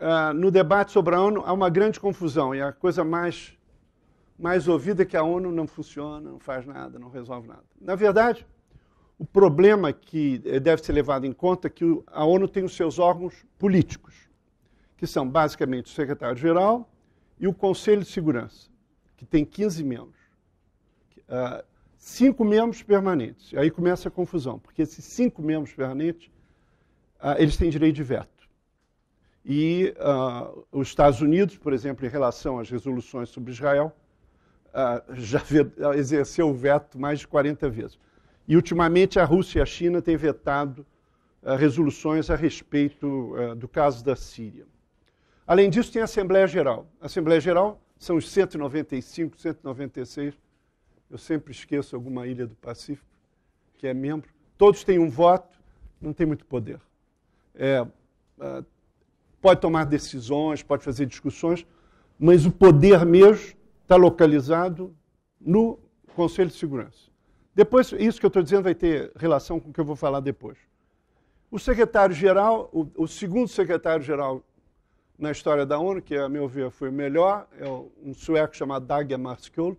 uh, no debate sobre a ONU há uma grande confusão e a coisa mais, mais ouvida é que a ONU não funciona, não faz nada, não resolve nada. Na verdade, o problema que eh, deve ser levado em conta é que a ONU tem os seus órgãos políticos, que são basicamente o secretário-geral e o Conselho de Segurança, que tem 15 membros. Uh, cinco membros permanentes. Aí começa a confusão, porque esses cinco membros permanentes, uh, eles têm direito de veto. E uh, os Estados Unidos, por exemplo, em relação às resoluções sobre Israel, uh, já ah, exerceu o veto mais de 40 vezes. E, ultimamente, a Rússia e a China têm vetado uh, resoluções a respeito do caso da Síria. Além disso, tem a Assembleia Geral. A Assembleia Geral são os 195, 196, eu sempre esqueço alguma ilha do Pacífico que é membro. Todos têm um voto, não tem muito poder. É, pode tomar decisões, pode fazer discussões, mas o poder mesmo está localizado no Conselho de Segurança. Depois, isso que eu estou dizendo vai ter relação com o que eu vou falar depois. O secretário-geral, o, o, segundo secretário-geral na história da ONU, que a meu ver foi o melhor, é um sueco chamado Dag Hammarskjöld,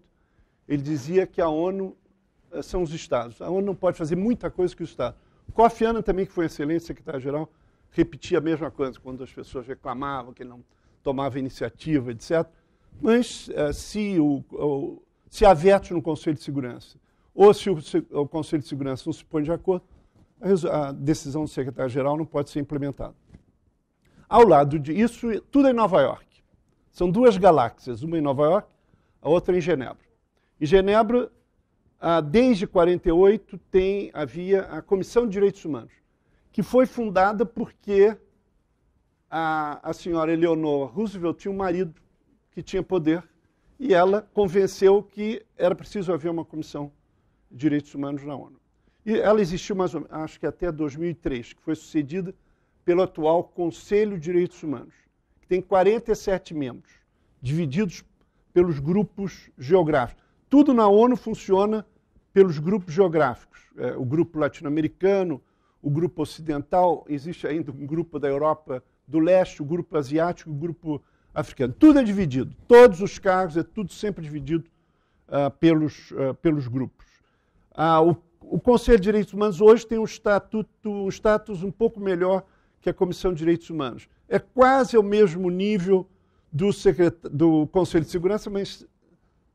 ele dizia que a ONU eh, são os Estados. A ONU não pode fazer muita coisa que o Estado. Kofi Annan também, que foi excelente secretário-geral, repetia a mesma coisa quando as pessoas reclamavam que ele não tomava iniciativa, etc. Mas eh, se, o, se há vetos no Conselho de Segurança ou se o, o, Conselho de Segurança não se põe de acordo, a, a decisão do secretário-geral não pode ser implementada. Ao lado disso, tudo em Nova York. São duas galáxias, uma em Nova York, a outra em Genebra. Em Genebra, ah, desde 48 tem havia a Comissão de Direitos Humanos que foi fundada porque a, a senhora Eleonora Roosevelt tinha um marido que tinha poder e ela convenceu que era preciso haver uma comissão de direitos humanos na ONU. E ela existiu mais ou menos, acho que até 2003, que foi sucedida pelo atual Conselho de Direitos Humanos, que tem 47 membros, divididos pelos grupos geográficos. Tudo na ONU funciona pelos grupos geográficos. É, o grupo latino-americano, o grupo ocidental, existe ainda um grupo da Europa do leste, o grupo asiático, o grupo africano. Tudo é dividido, todos os cargos, é tudo sempre dividido uh, pelos, uh, pelos grupos. Ah, o, o, Conselho de Direitos Humanos hoje tem um, estatuto, um status um pouco melhor que a Comissão de Direitos Humanos. É quase ao mesmo nível do, do Conselho de Segurança, mas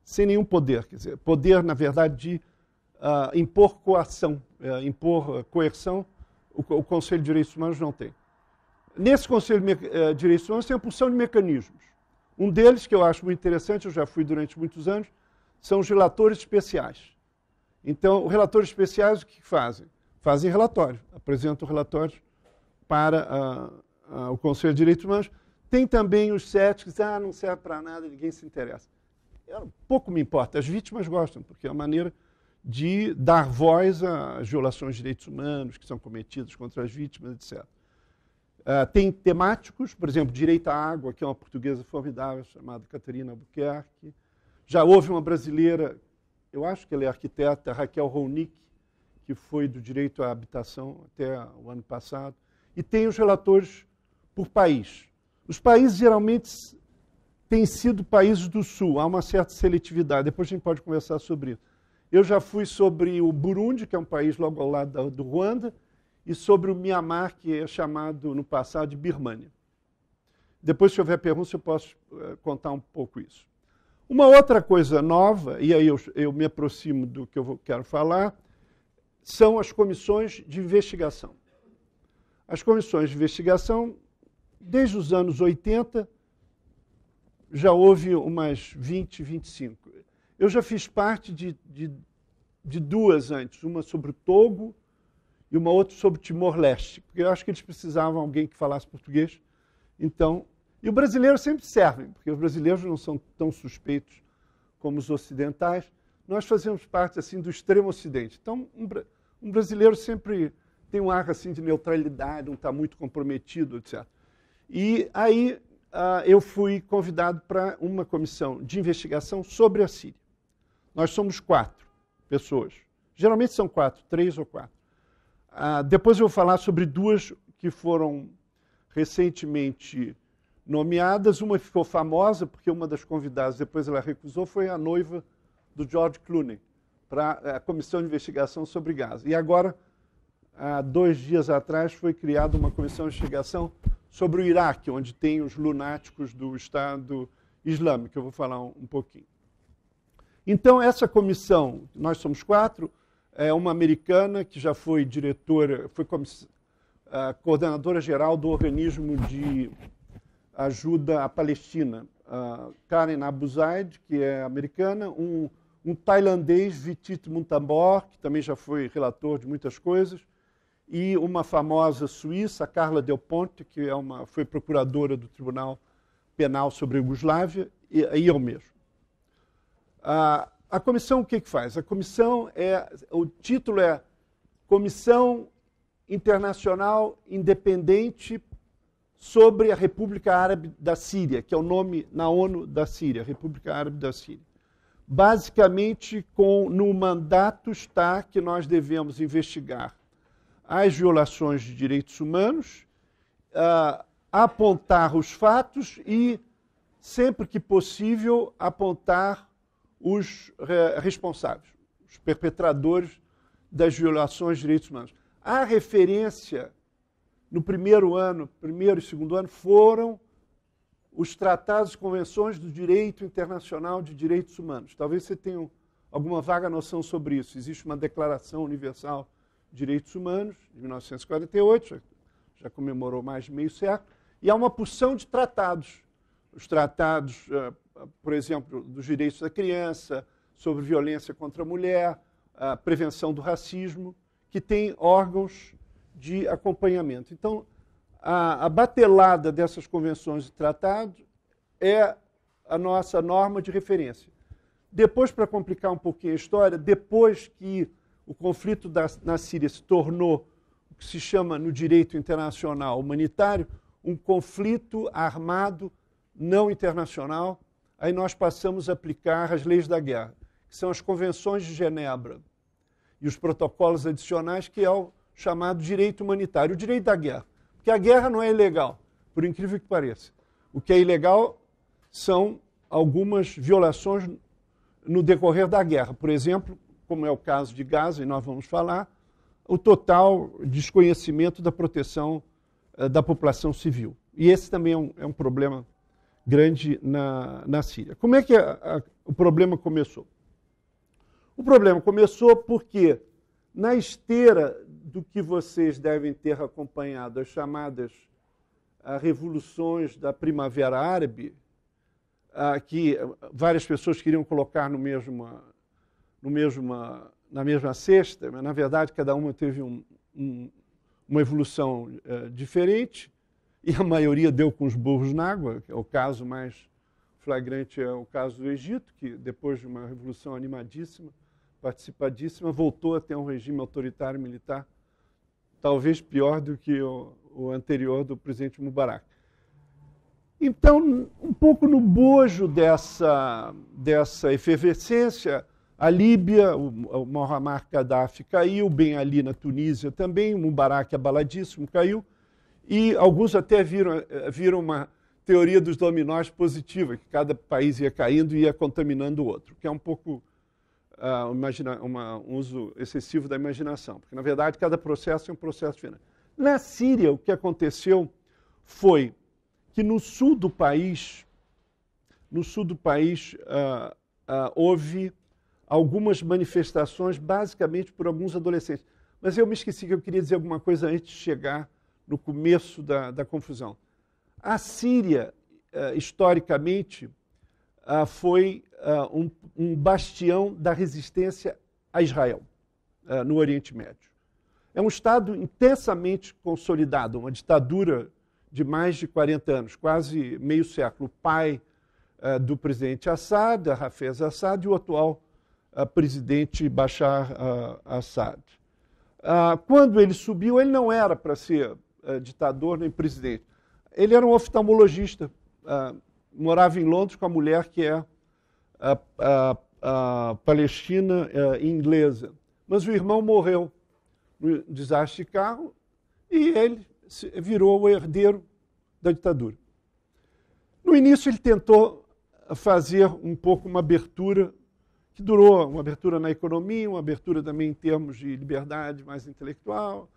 sem nenhum poder. Quer dizer, poder, na verdade, de impor coação, eh, impor eh, coerção o, o Conselho de Direitos Humanos não tem. Nesse Conselho de eh, Direitos Humanos tem a porção de mecanismos. Um deles, que eu acho muito interessante, eu já fui durante muitos anos, são os relatores especiais. Então, os relatores especiais o que fazem? Fazem relatório, apresentam relatórios para ah, ah, o Conselho de Direitos Humanos. Tem também os céticos, ah, não serve para nada, ninguém se interessa. Eu pouco me importa, as vítimas gostam, porque é a maneira de dar voz às violações de direitos humanos que são cometidas contra as vítimas, etc. Uh, ah, tem temáticos, por exemplo, direito à água, que é uma portuguesa formidável chamada Caterina Buquerque. Já houve uma brasileira, eu acho que ela é arquiteta, Raquel Ronick, que foi do direito à habitação até o ano passado. E tem os relatores por país. Os países geralmente têm sido países do Sul, há uma certa seletividade. Depois a gente pode conversar sobre isso eu já fui sobre o Burundi, que é um país logo ao lado do Ruanda, e sobre o Mianmar, que é chamado no passado de Birmania. Depois, se houver perguntas, eu posso eh, contar um pouco isso. Uma outra coisa nova, e aí eu, eu me aproximo do que eu quero falar, são as comissões de investigação. As comissões de investigação, desde os anos 80, já houve umas 20, 25. Eu já fiz parte de, de, de duas antes, uma sobre o Togo e uma outra sobre Timor-Leste, porque eu acho que eles precisavam de alguém que falasse português. Então, e o brasileiro sempre serve, porque os brasileiros não são tão suspeitos como os ocidentais. Nós fazemos parte assim do extremo ocidente. Então, um, um brasileiro sempre tem um ar assim de neutralidade, não está muito comprometido, etc. E aí ah, eu fui convidado para uma comissão de investigação sobre a Síria. Nós somos quatro pessoas. Geralmente são quatro, três ou quatro. Ah, depois eu vou falar sobre duas que foram recentemente nomeadas. Uma ficou famosa porque uma das convidadas, depois ela recusou, foi a noiva do George Clooney para eh, a comissão de investigação sobre Gaza. E agora, há dois dias atrás, foi criada uma comissão de investigação sobre o Iraque, onde tem os lunáticos do Estado Islâmico. Eu vou falar um pouquinho. Então, essa comissão, nós somos quatro, é uma americana que já foi diretora, foi coordenadora geral do organismo de ajuda à Palestina, Karen Abuzaid, que é americana, um, um tailandês, Vitit Muntambor, que também já foi relator de muitas coisas, e uma famosa suíça, Carla Del Ponte, que é uma, foi procuradora do Tribunal Penal sobre a Iugoslávia, e, e eu mesmo. A, a comissão o que, que faz? A comissão é, o título é Comissão Internacional Independente sobre a República Árabe da Síria, que é o nome na ONU da Síria, República Árabe da Síria. Basicamente, com no mandato está que nós devemos investigar as violações de direitos humanos, uh, apontar os fatos e, sempre que possível, apontar os eh, responsáveis, os perpetradores das violações de direitos humanos. A referência no primeiro ano, primeiro e segundo ano, foram os tratados e convenções do direito internacional de direitos humanos. Talvez você tenha alguma vaga noção sobre isso. Existe uma Declaração Universal de Direitos Humanos, de 1948, já comemorou mais de meio século, e há uma porção de tratados os tratados, eh, por exemplo, dos direitos da criança, sobre violência contra a mulher, a prevenção do racismo, que tem órgãos de acompanhamento. Então, a, a batelada dessas convenções e tratados é a nossa norma de referência. Depois, para complicar um pouquinho a história, depois que o conflito da, na Síria se tornou o que se chama no direito internacional humanitário um conflito armado não internacional, aí nós passamos a aplicar as leis da guerra, que são as convenções de Genebra e os protocolos adicionais, que é o chamado direito humanitário, o direito da guerra. Porque a guerra não é ilegal, por incrível que pareça. O que é ilegal são algumas violações no decorrer da guerra. Por exemplo, como é o caso de Gaza, e nós vamos falar, o total desconhecimento da proteção eh, da população civil. E esse também é um, é um problema grande na, na Síria. Como é que a, a, o problema começou? O problema começou porque, na esteira do que vocês devem ter acompanhado, as chamadas a, ah, revoluções da Primavera Árabe, ah, que várias pessoas queriam colocar no mesmo, no mesma, na mesma cesta, mas, na verdade, cada uma teve um, um, uma evolução eh, diferente e a maioria deu com os burros na água. É o caso mais flagrante é o caso do Egito, que depois de uma revolução animadíssima, participadíssima, voltou a ter um regime autoritário militar, talvez pior do que o, o anterior do presidente Mubarak. Então, um pouco no bojo dessa, dessa efervescência, a Líbia, o, o Muammar Gaddafi caiu, bem Ali na Tunísia também, o Mubarak abaladíssimo caiu, e alguns até viram, eh, viram uma teoria dos dominós positiva, que cada país ia caindo e ia contaminando o outro, que é um pouco uh, imagina, uma, um uso excessivo da imaginação, porque na verdade cada processo é um processo final. Na Síria, o que aconteceu foi que no sul do país, no sul do país, uh, uh, houve algumas manifestações, basicamente por alguns adolescentes. Mas eu me esqueci que eu queria dizer alguma coisa antes de chegar no começo da, da confusão. A Síria, eh, historicamente, ah, foi ah, um, bastião da resistência a Israel ah, no Oriente Médio. É um Estado intensamente consolidado, uma ditadura de mais de 40 anos, quase meio século. O pai do presidente Assad, Hafez Assad, e o atual presidente Bashar Assad. quando ele subiu, ele não era para ser eh, ditador nem presidente. Ele era um oftalmologista, uh, morava em Londres com a mulher que é a, a, a palestina eh, inglesa. Mas o irmão morreu no desastre de carro e ele virou o herdeiro da ditadura. No início, ele tentou fazer um pouco uma abertura que durou uma abertura na economia, uma abertura também em termos de liberdade mais intelectual,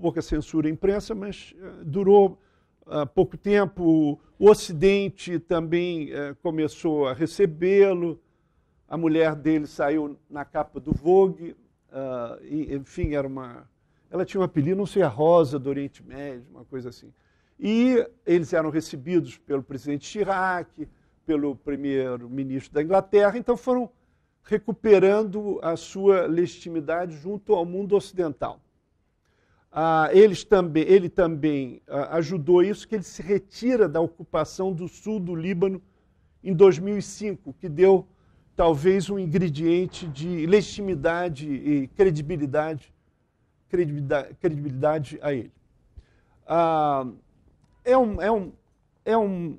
pouca censura à imprensa, mas eh, durou ah, pouco tempo. O Ocidente também eh, começou a recebê-lo. A mulher dele saiu na capa do Vogue. Ah, enfim, era uma. Ela tinha um apelido, não sei, a Rosa do Oriente Médio, uma coisa assim. E eles eram recebidos pelo presidente Chirac, pelo primeiro-ministro da Inglaterra, então foram recuperando a sua legitimidade junto ao mundo ocidental ah, eles também, ele também ah, ajudou isso, que ele se retira da ocupação do sul do Líbano em 2005, que deu talvez um ingrediente de legitimidade e credibilidade, credibilidade, credibilidade a ele. Ah, é um, é, um, é um,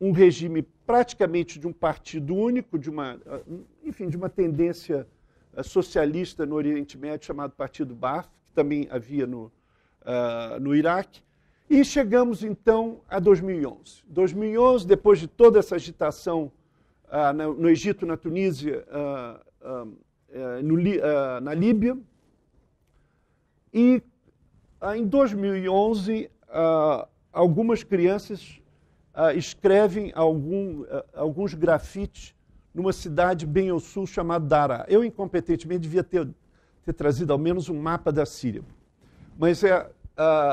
um regime praticamente de um partido único, de uma, ah, enfim, de uma tendência ah, socialista no Oriente Médio chamado Partido Ba'ath, também havia no, uh, no Iraque. E chegamos então a 2011. 2011, depois de toda essa agitação uh, ah, no, no, Egito, na Tunísia, uh, no, na Líbia, e em 2011 algumas crianças escrevem algum, alguns grafites numa cidade bem ao sul chamada Dara. Eu, incompetentemente, devia ter ter trazido ao menos um mapa da Síria. Mas é, uh,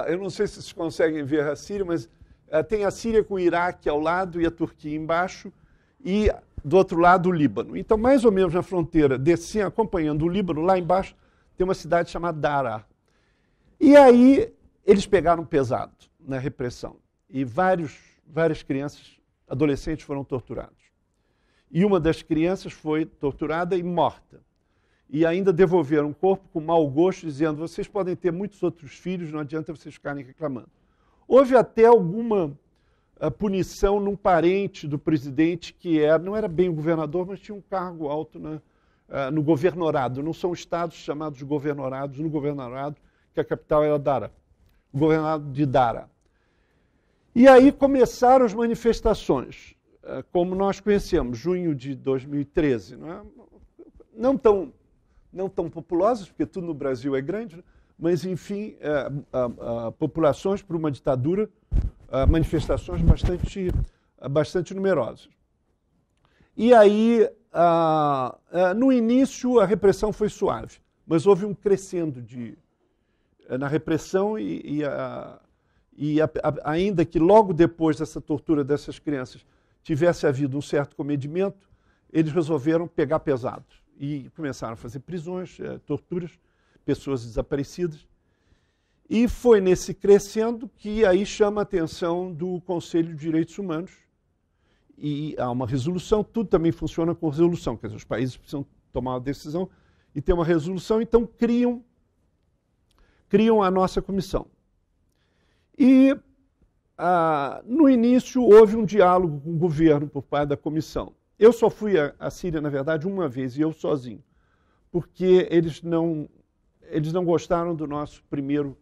eu não sei se vocês conseguem ver a Síria, mas uh, tem a Síria com o Iraque ao lado e a Turquia embaixo, e do outro lado o Líbano. Então, mais ou menos na fronteira, descendo, acompanhando o Líbano, lá embaixo tem uma cidade chamada Dara E aí eles pegaram pesado na repressão. E vários, várias crianças, adolescentes foram torturados. E uma das crianças foi torturada e morta e ainda devolveram um corpo com mau gosto, dizendo: vocês podem ter muitos outros filhos, não adianta vocês ficarem reclamando. Houve até alguma ah, punição num parente do presidente que era, não era bem o governador, mas tinha um cargo alto na, né, uh, no governorado. Não são estados chamados governorados no governorado, que a capital era Dara, o governado de Dara. E aí começaram as manifestações, uh, como nós conhecemos, junho de 2013. Não, é? não tão não tão populosas, porque tudo no Brasil é grande, né? mas, enfim, é, é, populações para uma ditadura, é, manifestações bastante, é, bastante numerosas. E aí, é, no início, a repressão foi suave, mas houve um crescendo de, na repressão e, e, a, e a, a, ainda que logo depois dessa tortura dessas crianças tivesse havido um certo comedimento, eles resolveram pegar pesados e começaram a fazer prisões, eh, torturas, pessoas desaparecidas. E foi nesse crescendo que aí chama a atenção do Conselho de Direitos Humanos. E há uma resolução, tudo também funciona com resolução, quer dizer, os países precisam tomar uma decisão e ter uma resolução, então criam, criam a nossa comissão. E ah, no início houve um diálogo com o governo por parte da comissão. Eu só fui à Síria, na verdade, uma vez, e eu sozinho, porque eles não, eles não gostaram do nosso primeiro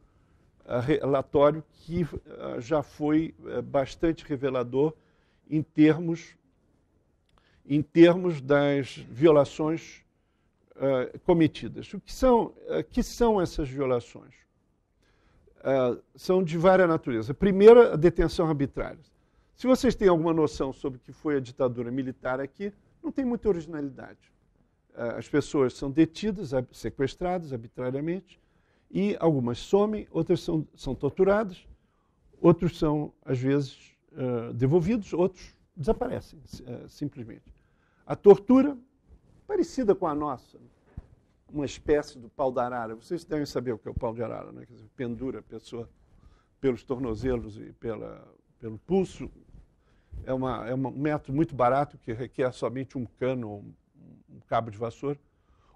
ah, relatório, que ah, já foi ah, bastante revelador em termos, em termos das violações cometidas. O que são, que são essas violações? são de várias naturezas. Primeiro, a detenção arbitrária. Se vocês têm alguma noção sobre o que foi a ditadura militar aqui, não tem muita originalidade. É, as pessoas são detidas, sequestradas arbitrariamente, e algumas somem, outras são, são torturadas, outros são, às vezes, é, devolvidos, outros desaparecem, é, simplesmente. A tortura, parecida com a nossa, uma espécie do pau de arara. Vocês devem saber o que é o pau de arara, né? Dizer, pendura a pessoa pelos tornozelos e pela, pelo pulso é, uma, é um método muito barato que requer somente um cano, um, um cabo de vassoura.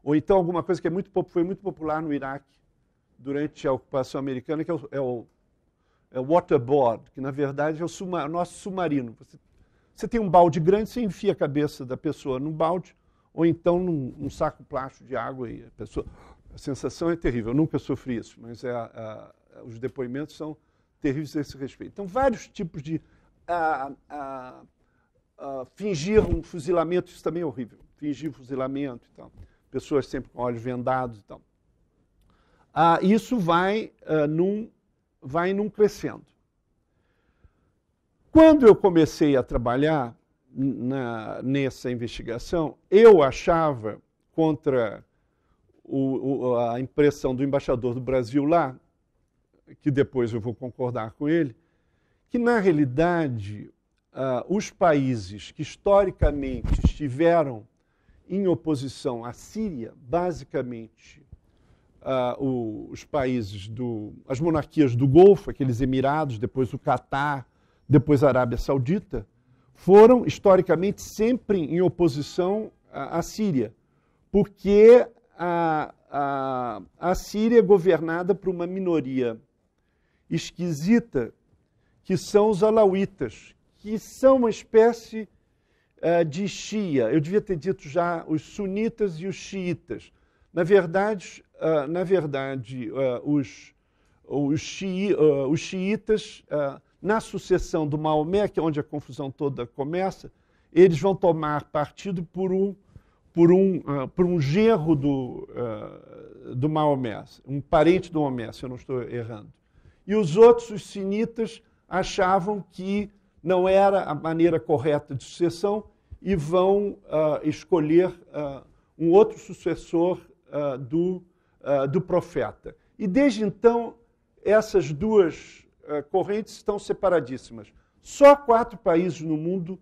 Ou então alguma coisa que é muito, foi muito popular no Iraque durante a ocupação americana, que é o, é o, é o waterboard, que na verdade é o, suma, o nosso submarino. Você, você, tem um balde grande, você enfia a cabeça da pessoa num balde ou então num, num saco plástico de água e a pessoa... A sensação é terrível. Eu nunca sofri isso, mas é a, a, os depoimentos são terríveis a esse respeito. Então, vários tipos de a, a, a fingir um fuzilamento, isso também é horrível, fingir fuzilamento então Pessoas sempre com olhos vendados então Ah, isso vai, ah, num, vai num crescendo. Quando eu comecei a trabalhar na, nessa investigação, eu achava, contra o, o, a impressão do embaixador do Brasil lá, que depois eu vou concordar com ele, que, na realidade, uh, os países que historicamente estiveram em oposição à Síria, basicamente uh, o, os países do. as monarquias do Golfo, aqueles Emirados, depois o Catar, depois a Arábia Saudita, foram historicamente sempre em oposição à, à Síria, porque a, a, a Síria é governada por uma minoria esquisita que são os alauitas, que são uma espécie uh, de xia. Eu devia ter dito já os sunitas e os xiitas. Na verdade, uh, na verdade eh, os, os, os xiitas, na sucessão do Maomé, que é onde a confusão toda começa, eles vão tomar partido por um por um, uh, por um gerro do, uh, do Maomé, um parente do Maomé, se eu não estou errando. E os outros, os sinitas, achavam que não era a maneira correta de sucessão e vão uh, escolher uh, um outro sucessor uh, do, do profeta. E desde então, essas duas correntes estão separadíssimas. Só quatro países no mundo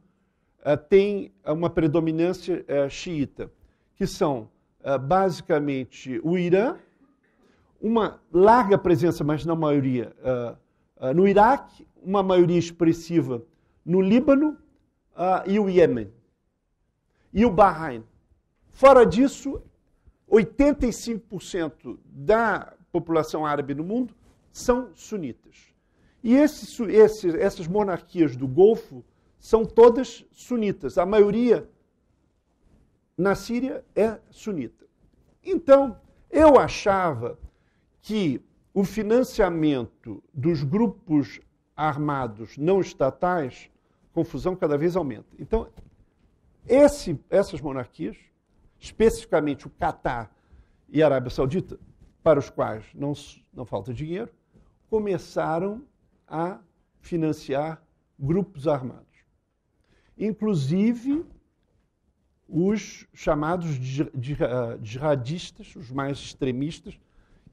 têm uma predominância eh, xiita, que são basicamente o Irã, uma larga presença, mas na maioria, no Iraque, uma maioria expressiva no Líbano uh, e o Iêmen. E o Bahrein. Fora disso, 85% da população árabe no mundo são sunitas. E esses, esses, essas monarquias do Golfo são todas sunitas. A maioria na Síria é sunita. Então, eu achava que o financiamento dos grupos armados não estatais, confusão cada vez aumenta. Então, esse, essas monarquias, especificamente o Catar e a Arábia Saudita, para os quais não, não falta dinheiro, começaram a financiar grupos armados. Inclusive os chamados eh, jihadistas, os mais extremistas,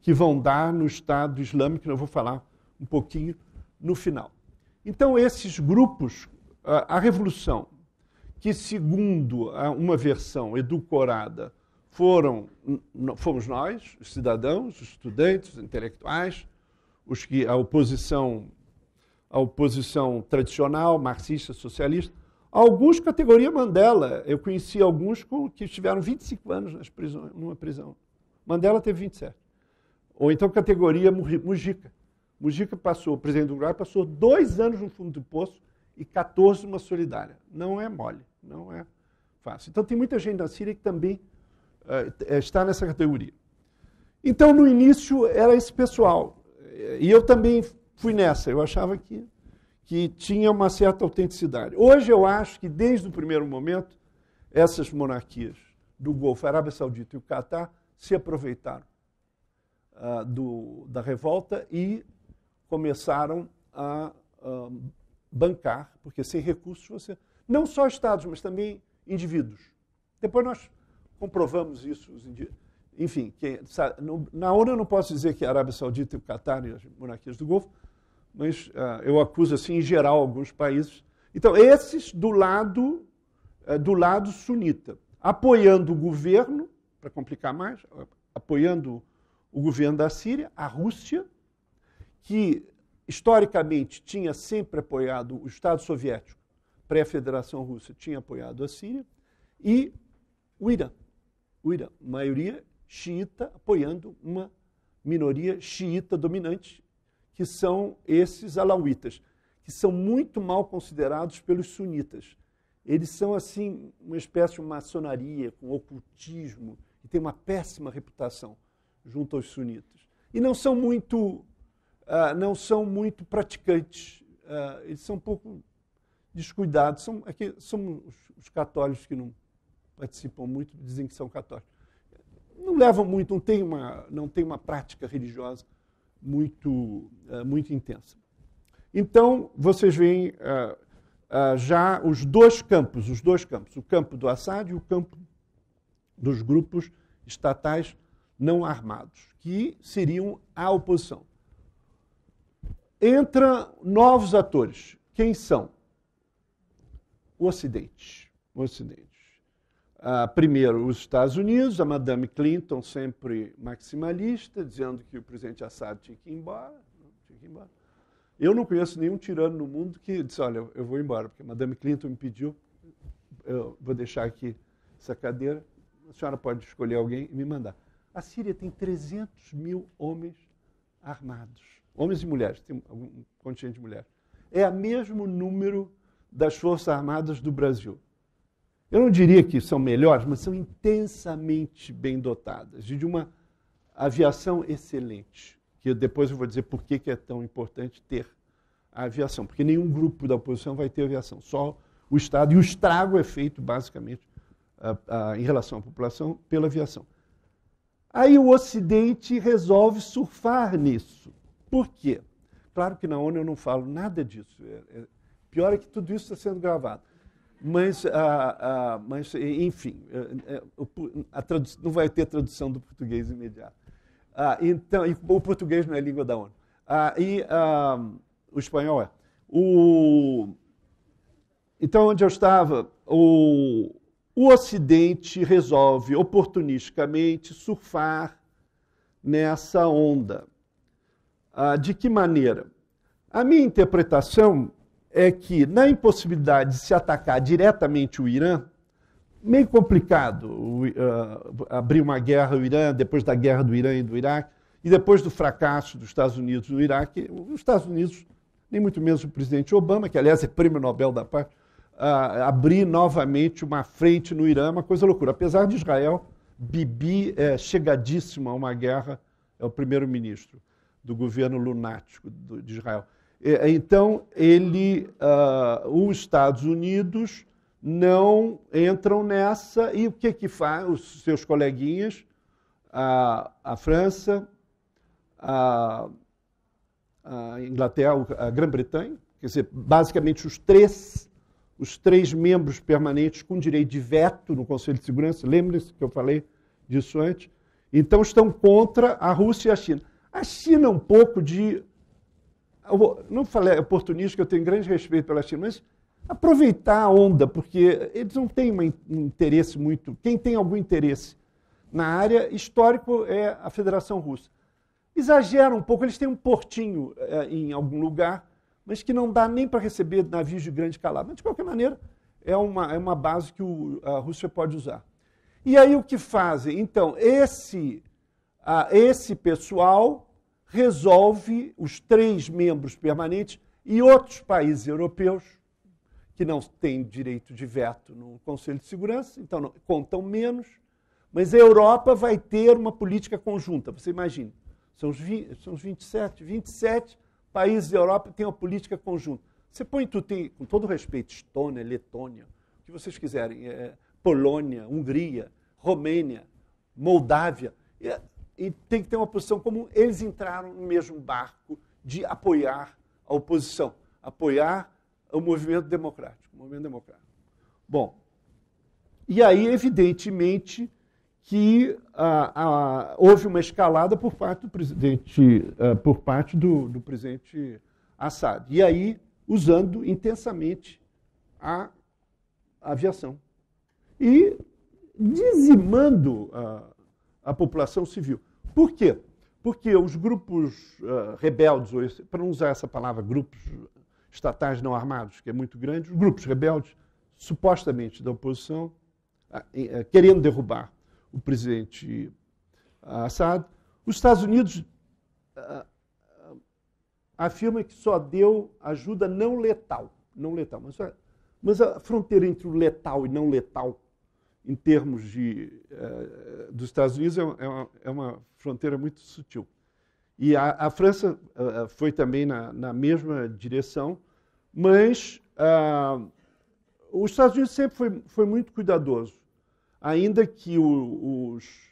que vão dar no Estado Islâmico, eu vou falar um pouquinho no final. Então, esses grupos, a, revolução, que segundo uma versão edulcorada foram, fomos nós, os cidadãos, os estudantes, os intelectuais, os que a oposição, a oposição tradicional, marxista, socialista, alguns categoria Mandela. Eu conheci alguns com que estiveram 25 anos nas prisões, numa prisão. Mandela teve 27. Ou então categoria Mujica. Mujica passou, o presidente do Uruguai, passou dois anos no fundo do poço e 14 numa solidária. Não é mole, não é fácil. Então tem muita gente na Síria que também uh, está nessa categoria. Então no início era esse pessoal. E eu também fui nessa. Eu achava que, que tinha uma certa autenticidade. Hoje eu acho que desde o primeiro momento essas monarquias do Golfo, Arábia Saudita e o Catar, se aproveitaram uh, do, da revolta e começaram a, a bancar, porque sem recursos você. Não só estados, mas também indivíduos. Depois nós comprovamos isso. Enfim, que, na ONU eu não posso dizer que a Arábia Saudita e o Catar e as monarquias do Golfo, mas uh, eu acuso assim em geral alguns países. Então, esses do lado, uh, do lado sunita, apoiando o governo, para complicar mais, apoiando o governo da Síria, a Rússia, que historicamente tinha sempre apoiado o Estado Soviético, pré-Federação Russa, tinha apoiado a Síria, e o Irã. O Irã, maioria xiita apoiando uma minoria xiita dominante, que são esses alauítas, que são muito mal considerados pelos sunitas. Eles são, assim, uma espécie de maçonaria, com ocultismo, e tem uma péssima reputação junto aos sunitas. E não são muito uh, não são muito praticantes, uh, eles são um pouco descuidados. São, aqui são os, os católicos que não participam muito, dizem que são católicos. Não levam muito, não tem uma, não tem uma prática religiosa muito, uh, muito intensa. Então, vocês veem já os dois campos, os dois campos, o campo do Assad e o campo dos grupos estatais não armados, que seriam a oposição entra novos atores. Quem são? O Ocidente. O Ocidente. Ah, primeiro, os Estados Unidos, a Madame Clinton, sempre maximalista, dizendo que o presidente Assad tinha que ir embora. Tinha que ir embora. Eu não conheço nenhum tirano no mundo que disse: olha, eu vou embora, porque a Madame Clinton me pediu, eu vou deixar aqui essa cadeira, a senhora pode escolher alguém e me mandar. A Síria tem 300 mil homens armados homens e mulheres, tem um contingente de mulheres, é o mesmo número das Forças Armadas do Brasil. Eu não diria que são melhores, mas são intensamente bem dotadas e de uma aviação excelente. Que depois eu vou dizer por que é tão importante ter a aviação, porque nenhum grupo da oposição vai ter aviação, só o Estado. E o estrago é feito, basicamente, em relação à população, pela aviação. Aí o Ocidente resolve surfar nisso. Por quê? Claro que na ONU eu não falo nada disso. É, é, pior é que tudo isso está sendo gravado. Mas, ah, ah, mas enfim, é, a não vai ter tradução do português imediato. Ah, então, o português não é língua da ONU. Ah, e ah, o espanhol é. O, então, onde eu estava, o, o Ocidente resolve oportunisticamente surfar nessa onda. Ah, de que maneira? A minha interpretação é que, na impossibilidade de se atacar diretamente o Irã, meio complicado o, uh, abrir uma guerra ao Irã, depois da guerra do Irã e do Iraque, e depois do fracasso dos Estados Unidos no Iraque. Os Estados Unidos, nem muito menos o presidente Obama, que aliás é prêmio Nobel da Paz, uh, abrir novamente uma frente no Irã, uma coisa loucura. Apesar de Israel, Bibi é chegadíssimo a uma guerra, é o primeiro-ministro do governo lunático de Israel. Então, ele, uh, os Estados Unidos não entram nessa, e o que, que faz os seus coleguinhas, a, a França, a, a Inglaterra, a Grã-Bretanha, quer dizer, basicamente os três, os três membros permanentes com direito de veto no Conselho de Segurança, lembrem-se que eu falei disso antes, então estão contra a Rússia e a China. A China é um pouco de. Não falei oportunista, que eu tenho grande respeito pela China, mas aproveitar a onda, porque eles não têm um interesse muito. Quem tem algum interesse na área histórico é a Federação Russa. Exagera um pouco, eles têm um portinho é, em algum lugar, mas que não dá nem para receber navios de grande calado. Mas, de qualquer maneira, é uma, é uma base que o, a Rússia pode usar. E aí o que fazem? Então, esse ah, esse pessoal resolve, os três membros permanentes e outros países europeus, que não têm direito de veto no Conselho de Segurança, então não, contam menos, mas a Europa vai ter uma política conjunta. Você imagina, são os, 20, são os 27, 27 países da Europa têm uma política conjunta. Você põe tudo, tem, com todo respeito, Estônia, Letônia, o que vocês quiserem, é, Polônia, Hungria, Romênia, Moldávia, e tem que ter uma posição comum. Eles entraram no mesmo barco de apoiar a oposição, apoiar o movimento democrático, o movimento democrático. Bom, e aí, evidentemente, que ah, ah, houve uma escalada por parte do presidente, ah, por parte do, do, presidente Assad. E aí, usando intensamente a aviação e dizimando a população civil. Por quê? Porque os grupos uh, rebeldes, ou esse, para não usar essa palavra, grupos estatais não armados, que é muito grande, os grupos rebeldes, supostamente da oposição, uh, uh, querendo derrubar o presidente eh, Assad, os Estados Unidos afirma que só deu ajuda não letal, não letal, mas, mas a fronteira entre o letal e não letal em termos de, eh, dos Estados Unidos, é, é uma, é uma, fronteira muito sutil. E a, a França uh, foi também na, na, mesma direção, mas uh, os Estados Unidos sempre foi, foi muito cuidadoso, ainda que o, os,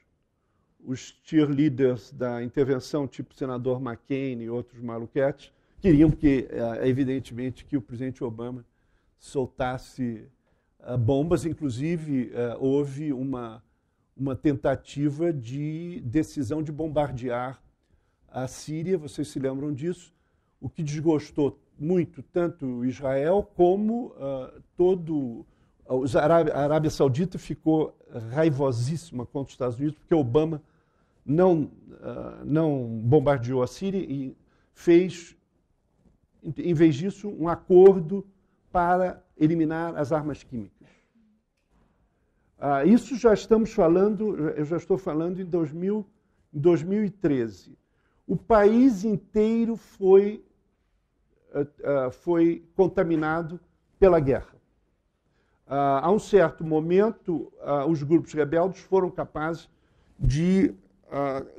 os cheerleaders da intervenção, tipo o senador McCain e outros maluquetes, queriam que, evidentemente, que o presidente Obama soltasse ah, bombas. Inclusive, ah, houve uma, uma tentativa de decisão de bombardear a Síria, vocês se lembram disso, o que desgostou muito tanto Israel como uh, todo. Uh, a Arábia Saudita ficou raivosíssima contra os Estados Unidos, porque Obama não, uh, não bombardeou a Síria e fez, em vez disso, um acordo para eliminar as armas químicas. Ah, isso já estamos falando, eu já estou falando em, 2000, em 2013. O país inteiro foi, ah, ah, foi contaminado pela guerra. Ah, a um certo momento, os grupos rebeldes foram capazes de.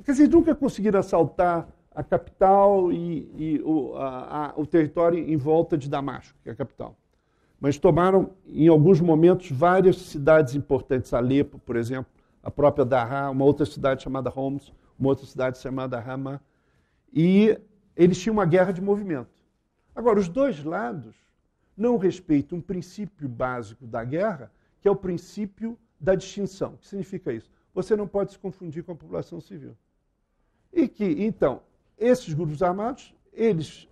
quer dizer, nunca conseguiram assaltar a capital e, e o, a, a, o território em volta de Damasco, que é a capital mas tomaram, em alguns momentos, várias cidades importantes. Alepo, por exemplo, a própria Dará, uma outra cidade chamada Homs, uma outra cidade chamada Hama. E eles tinham uma guerra de movimento. Agora, os dois lados não respeitam um princípio básico da guerra, que é o princípio da distinção. O que significa isso? Você não pode se confundir com a população civil. E que, então, esses grupos armados, eles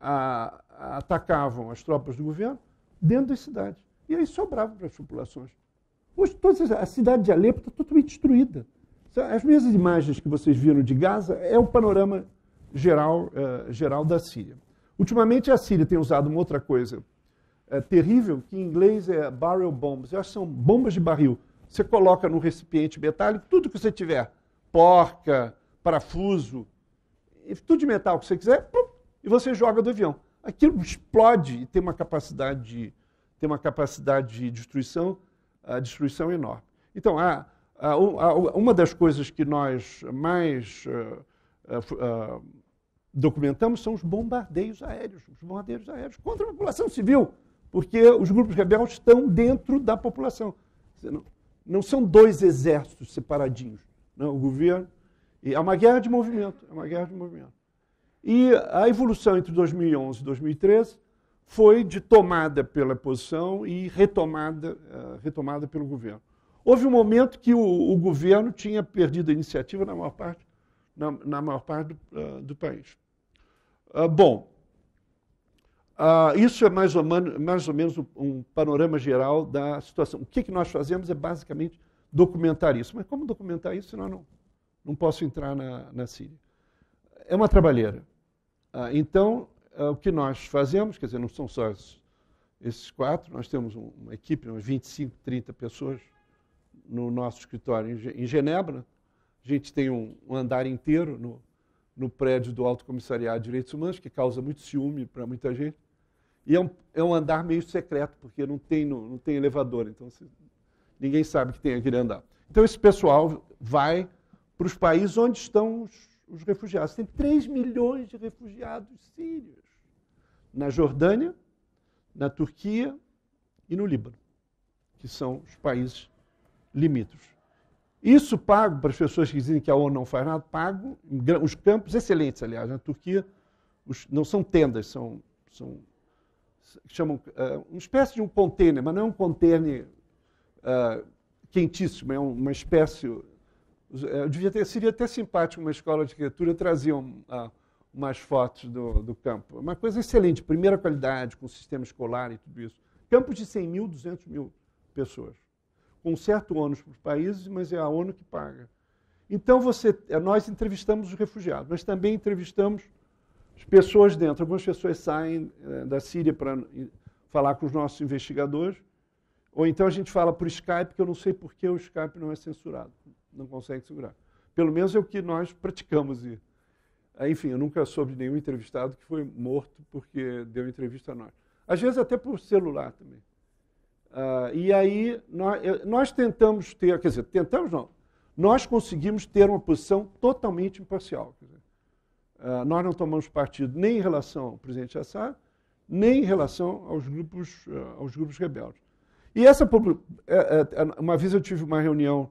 a, ah, atacavam as tropas do governo, dentro das cidades. E aí sobrava para as populações. Hoje, toda a cidade de Alepo está totalmente destruída. As mesmas imagens que vocês viram de Gaza é o panorama geral, uh, geral da Síria. Ultimamente, a Síria tem usado uma outra coisa uh, terrível, que em inglês é barrel bombs. Eu acho que são bombas de barril. Você coloca no recipiente metálico tudo que você tiver, porca, parafuso, tudo de metal que você quiser, pum, e você joga do avião aquilo explode e tem uma capacidade de, tem uma capacidade de destruição, destruição enorme. Então, uma das coisas que nós mais uh, uh, documentamos são os bombardeios aéreos, os bombardeios aéreos contra a população civil, porque os grupos rebeldes estão dentro da população. Não, não são dois exércitos separadinhos. Não, o governo. E é uma guerra de movimento, é uma guerra de movimento. E a evolução entre 2011 e 2013 foi de tomada pela posição e retomada, eh, retomada pelo governo. Houve um momento que o, o, governo tinha perdido a iniciativa na maior parte, na, na maior parte do, uh, do país. Uh, bom, ah, isso é mais ou, man, mais ou menos um, um, panorama geral da situação. O que, que nós fazemos é basicamente documentar isso. Mas como documentar isso se não, não posso entrar na, na Síria? É uma trabalheira. Ah, então, ah, o que nós fazemos, quer dizer, não são só esses, esses quatro, nós temos uma equipe, umas 25, 30 pessoas no nosso escritório em Genebra. A gente tem um andar inteiro no, no prédio do Alto Comissariado de Direitos Humanos, que causa muito ciúme para muita gente. E é um, é um, andar meio secreto, porque não tem, não tem elevador, então ninguém sabe que tem aquele andar. Então esse pessoal vai para os países onde estão os os refugiados. Tem 3 milhões de refugiados sírios na Jordânia, na Turquia e no Líbano, que são os países limítrofes. Isso pago para as pessoas que dizem que a ONU não faz nada, pago os campos excelentes, aliás, na Turquia, os, não são tendas, são, são chamam uh, uma espécie de um container, mas não é um container uh, quentíssimo, é uma espécie é, devia ter, seria até simpático uma escola de arquitetura trazer um, uh, umas fotos do, do, campo. Uma coisa excelente, primeira qualidade, com sistema escolar e tudo isso. Campos de 100 mil, 200 mil pessoas. Com um certo ônus para os países, mas é a ONU que paga. Então, você, é, nós entrevistamos os refugiados, mas também entrevistamos as pessoas dentro. Algumas pessoas saem é, da Síria para falar com os nossos investigadores, ou então a gente fala por Skype, que eu não sei por que o Skype não é censurado não consegue segurar. Pelo menos é o que nós praticamos. E, ah, enfim, eu nunca soube de nenhum entrevistado que foi morto porque deu entrevista a nós. Às vezes até por celular também. Ah, e aí nós, nós tentamos ter, quer dizer, tentamos não, nós conseguimos ter uma posição totalmente imparcial. Uh, nós não tomamos partido nem em relação ao presidente Assad, nem em relação aos grupos, uh, aos grupos rebeldes. E essa eh, eh, uma vez eu tive uma reunião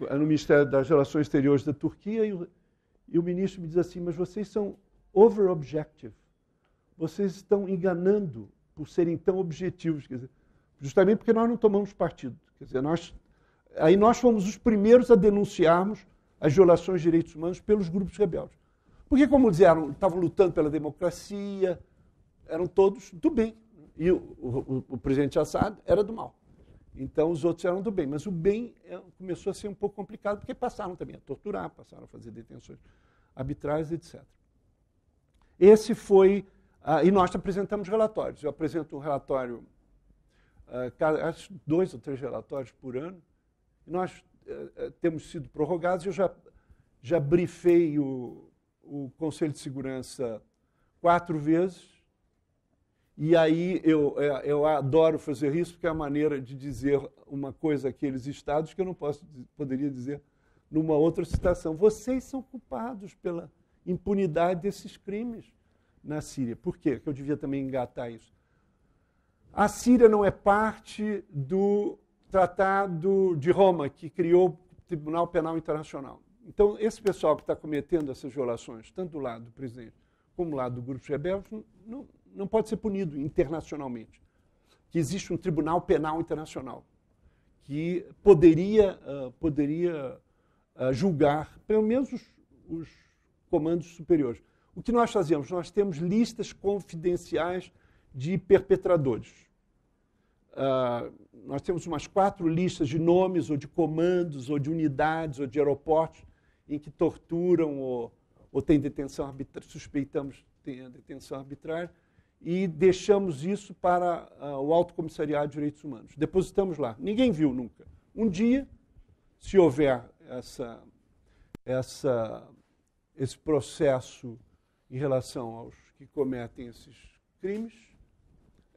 no Ministério das Relações Exteriores da Turquia e o, e o ministro me diz assim: mas vocês são over-objective. Vocês estão enganando por serem tão objetivos. Quer dizer, justamente porque nós não tomamos partido. Quer dizer, nós, aí nós fomos os primeiros a denunciarmos as violações de direitos humanos pelos grupos rebeldes. Porque, como disseram, estavam lutando pela democracia, eram todos do bem. E o, o, o presidente Assad era do mal. Então os outros eram do bem, mas o bem é, começou a ser um pouco complicado porque passaram também a torturar, passaram a fazer detenções arbitrárias, etc. Esse foi ah, e nós apresentamos relatórios. Eu apresento um relatório, ah, dois ou três relatórios por ano. E nós eh, eh, temos sido prorrogados. Eu já já brifei o, o Conselho de Segurança quatro vezes e aí eu, é, eu adoro fazer isso, porque é a maneira de dizer uma coisa àqueles estados que eu não posso, poderia dizer numa outra citação. Vocês são culpados pela impunidade desses crimes na Síria. Por quê? Que eu devia também engatar isso. A Síria não é parte do Tratado de Roma, que criou o Tribunal Penal Internacional. Então, esse pessoal que está cometendo essas violações, tanto do lado do presidente como do lado do grupo rebeldes, não, não pode ser punido internacionalmente. Que existe um tribunal penal internacional que poderia, uh, poderia uh, julgar, pelo menos os, os, comandos superiores. O que nós fazemos? Nós temos listas confidenciais de perpetradores. Uh, nós temos umas quatro listas de nomes, ou de comandos, ou de unidades, ou de aeroportos, em que torturam ou, ou têm detenção arbitrária, suspeitamos que tenha detenção arbitrária e deixamos isso para uh, o Alto Comissariado de Direitos Humanos. Depositamos lá. Ninguém viu nunca. Um dia, se houver essa, essa, esse processo em relação aos que cometem esses crimes,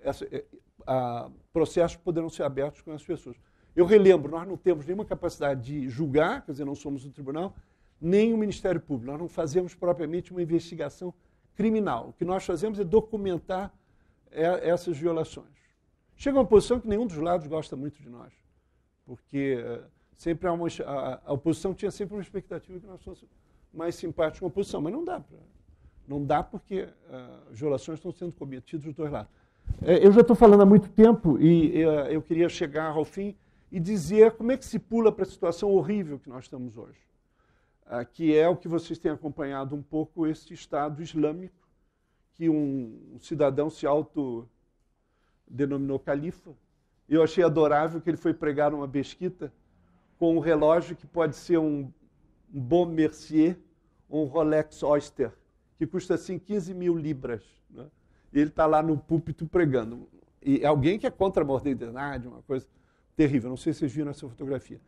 essa, eh, a, processos poderão ser abertos com as pessoas. Eu relembro, nós não temos nenhuma capacidade de julgar, quer dizer, não somos um tribunal, nem o Ministério Público. Nós não fazemos propriamente uma investigação criminal. O que nós fazemos é documentar essas violações. Chega uma posição que nenhum dos lados gosta muito de nós, porque eh, sempre há uma, a, a oposição tinha sempre uma expectativa que nós fôssemos mais simpáticos com a oposição, mas não dá. não dá porque uh, violações estão sendo cometidas dos dois lados. Eh, eu já estou falando há muito tempo e eu queria chegar ao fim e dizer como é que se pula para a situação horrível que nós estamos hoje. Ah, que é o que vocês têm acompanhado um pouco esse Estado Islâmico, que um cidadão se autodenominou califa. Eu achei adorável que ele foi pregar uma besquita com um relógio que pode ser um, bom Bon Mercier ou um Rolex Oyster, que custa assim 15 mil libras. Né? E ele está lá no púlpito pregando. E alguém que é contra a modernidade, uma coisa terrível. Não sei se vocês viram essa fotografia.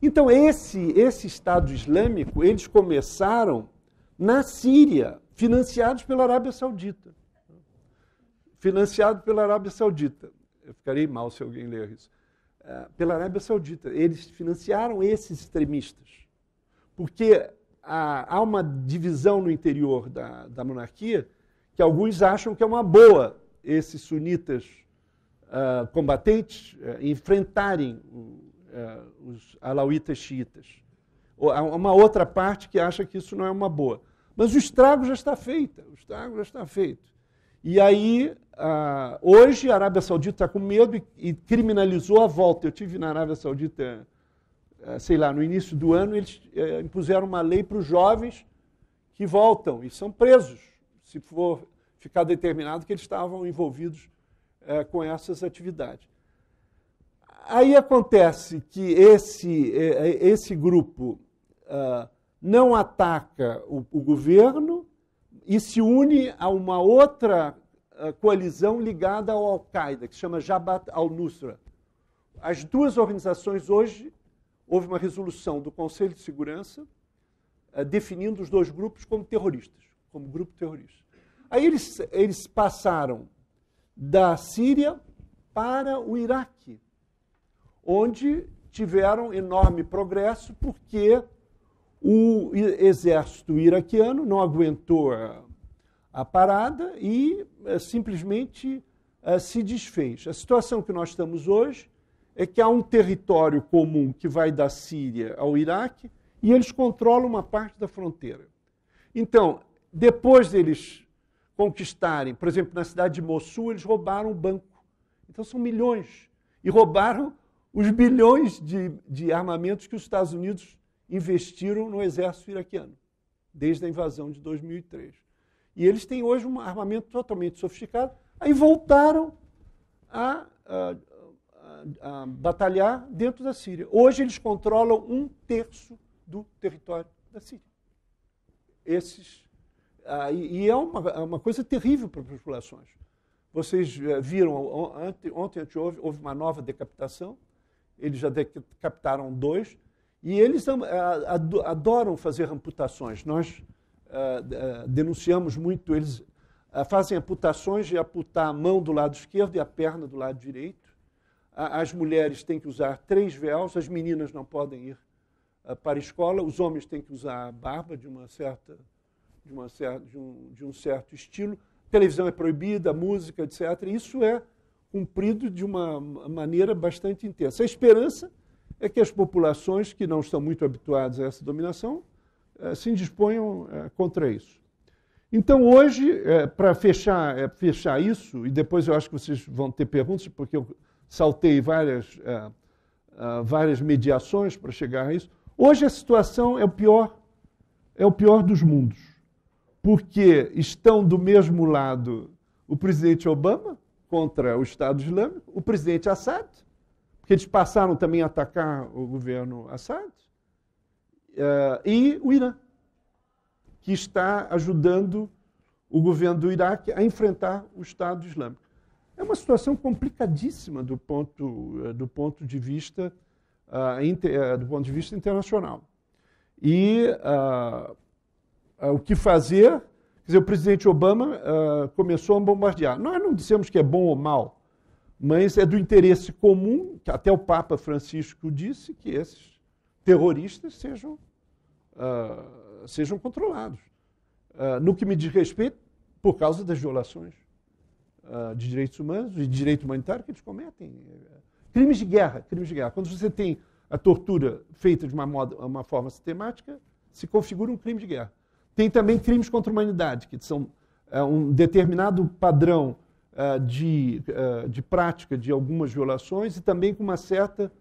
Então, esse, esse Estado Islâmico, eles começaram na Síria, financiados pela Arábia Saudita. Financiado pela Arábia Saudita. Eu ficarei mal se alguém ler isso. É, pela Arábia Saudita. Eles financiaram esses extremistas. Porque há uma divisão no interior da, da monarquia que alguns acham que é uma boa esses sunitas uh, combatentes uh, enfrentarem uh, os alauítas xiitas. Há uma outra parte que acha que isso não é uma boa. Mas o estrago já está feito, o estrago já está feito. E aí, uh, hoje a Arábia Saudita está com medo e, e, criminalizou a volta. Eu tive na Arábia Saudita, uh, sei lá, no início do ano, eles uh, impuseram uma lei para os jovens que voltam e são presos, se for ficar determinado que eles estavam envolvidos com essas atividades. Aí acontece que esse, é, é, esse grupo uh, não ataca o, o, governo e se une a uma outra ah, coalizão ligada ao Al-Qaeda, que chama Jabhat al-Nusra. As duas organizações hoje, houve uma resolução do Conselho de Segurança uh, definindo os dois grupos como terroristas, como grupo terrorista. Aí eles, eles passaram da Síria para o Iraque onde tiveram enorme progresso porque o exército iraquiano não aguentou a, parada e eh, simplesmente eh, se desfez. A situação que nós estamos hoje é que há um território comum que vai da Síria ao Iraque e eles controlam uma parte da fronteira. Então, depois deles conquistarem, por exemplo, na cidade de Mossul, eles roubaram o banco. Então são milhões. E roubaram os bilhões de, de armamentos que os Estados Unidos investiram no exército iraquiano, desde a invasão de 2003. E eles têm hoje um armamento totalmente sofisticado, aí voltaram a, a, a, a batalhar dentro da Síria. Hoje eles controlam um terço do território da Síria. Esses, ah, e, e é uma, é uma coisa terrível para as populações. Vocês eh, viram, ontem, ontem houve, houve uma nova decapitação eles já decapitaram dois, e eles adoram fazer amputações. Nós denunciamos muito, eles fazem amputações de amputar a mão do lado esquerdo e a perna do lado direito. As mulheres têm que usar três véus, as meninas não podem ir para a escola, os homens têm que usar a barba de, uma certa, de, uma, de, um, de um certo estilo. televisão é proibida, música, etc. Isso é cumprido de uma maneira bastante intensa. A esperança é que as populações que não estão muito habituadas a essa dominação eh, se indisponham eh, contra isso. Então, hoje, eh, para fechar, fechar isso, e depois eu acho que vocês vão ter perguntas, porque eu saltei várias, várias mediações para chegar a isso. Hoje a situação é o pior, é o pior dos mundos, porque estão do mesmo lado o presidente Obama, contra o Estado Islâmico, o presidente Assad, porque eles passaram também a atacar o governo Assad, eh, e o Irã, que está ajudando o governo do Iraque a enfrentar o Estado Islâmico. É uma situação complicadíssima do ponto, eh, do ponto, de, vista, ah, eh, do ponto de vista internacional. E uh, o que fazer Quer dizer, o presidente Obama uh, começou a bombardear. Nós não dissemos que é bom ou mal, mas é do interesse comum, que até o Papa Francisco disse, que esses terroristas sejam, uh, sejam controlados. Uh, no que me diz respeito, por causa das violações de direitos humanos e de direito humanitário que eles cometem. Crimes de guerra, crimes de guerra. Quando você tem a tortura feita de uma, moda, uma forma sistemática, se configura um crime de guerra. Tem também crimes contra a humanidade, que são é, um determinado padrão uh, de, uh, de prática de algumas violações e também com uma certa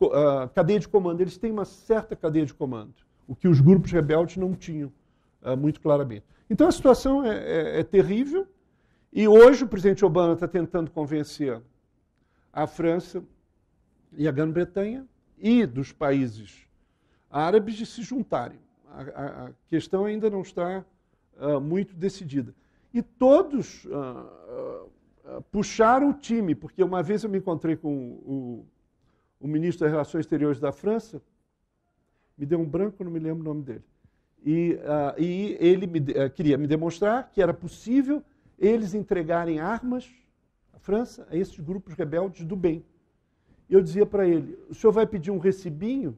uh, cadeia de comando. Eles têm uma certa cadeia de comando, o que os grupos rebeldes não tinham muito claramente. Então a situação é, é, é terrível e hoje o presidente Obama está tentando convencer a França e a Grã-Bretanha e dos países árabes de se juntarem a, a questão ainda não está uh, muito decidida. E todos uh, uh, puxaram o time, porque uma vez eu me encontrei com o, o, ministro das Relações Exteriores da França, me deu um branco, não me lembro o nome dele. E, e ele me, queria me demonstrar que era possível eles entregarem armas à França a esses grupos rebeldes do bem. Eu dizia para ele: o senhor vai pedir um recibinho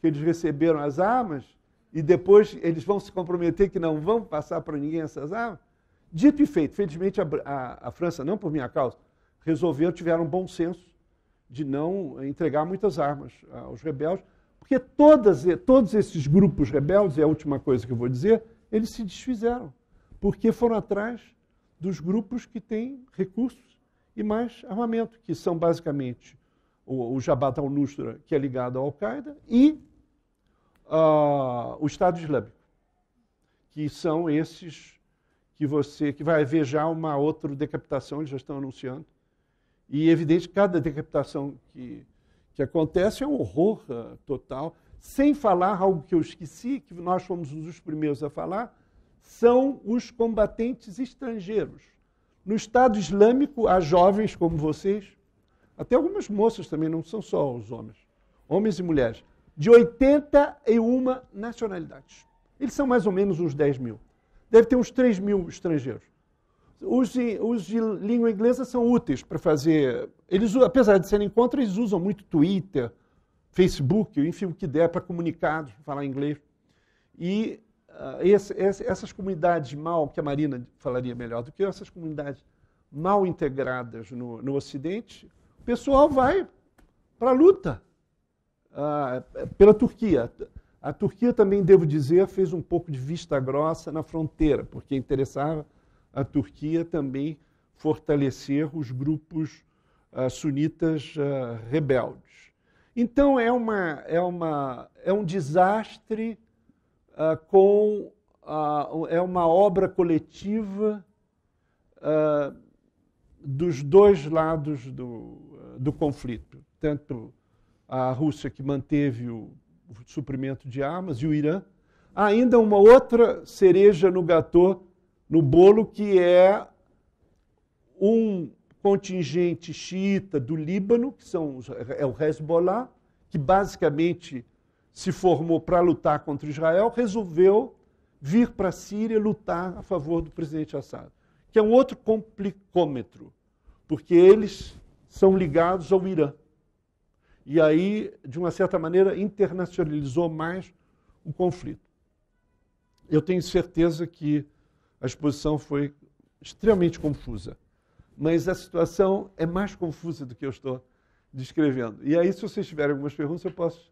que eles receberam as armas? e depois eles vão se comprometer que não vão passar para ninguém essas armas? Dito e feito, felizmente a, a, a, França, não por minha causa, resolveu, tiveram bom senso de não entregar muitas armas aos rebeldes, porque todas, todos esses grupos rebeldes, é a última coisa que eu vou dizer, eles se desfizeram, porque foram atrás dos grupos que têm recursos e mais armamento, que são basicamente o, o Jabhat al-Nusra, que é ligado à Al-Qaeda, e uh, o Estado Islâmico, que são esses que você que vai haver já uma outra decapitação, eles já estão anunciando. E é evidente cada decapitação que, que acontece é um horror uh, total, sem falar algo que eu esqueci, que nós fomos um dos primeiros a falar, são os combatentes estrangeiros. No Estado Islâmico, há jovens como vocês, até algumas moças também, não são só os homens, homens e mulheres, de 81 nacionalidades. Eles são mais ou menos uns 10 mil. Deve ter uns 3 mil estrangeiros. Os de, os de língua inglesa são úteis para fazer. Eles, apesar de serem encontros, eles usam muito Twitter, Facebook, enfim, o que der para comunicar, falar inglês. E uh, esse, esse, essas comunidades mal, que a Marina falaria melhor do que eu, essas comunidades mal integradas no, no Ocidente, o pessoal vai para a luta. Ah, é, pela Turquia. A Turquia também, devo dizer, fez um pouco de vista grossa na fronteira, porque interessava a Turquia também fortalecer os grupos ah, sunitas ah, rebeldes. Então, é, uma, é, uma, é um desastre com é uma obra coletiva uh, dos dois lados do, do conflito, tanto a Rússia que manteve o, o suprimento de armas e o Irã. Há ainda uma outra cereja no gatô, no bolo, que é um contingente xiita do Líbano, que são, é o Hezbollah, que basicamente se formou para lutar contra Israel, resolveu vir para a Síria lutar a favor do presidente Assad, que é um outro complicômetro, porque eles são ligados ao Irã. E aí, de uma certa maneira, internacionalizou mais o conflito. Eu tenho certeza que a exposição foi extremamente confusa, mas a situação é mais confusa do que eu estou descrevendo. E aí, se vocês tiverem algumas perguntas, eu posso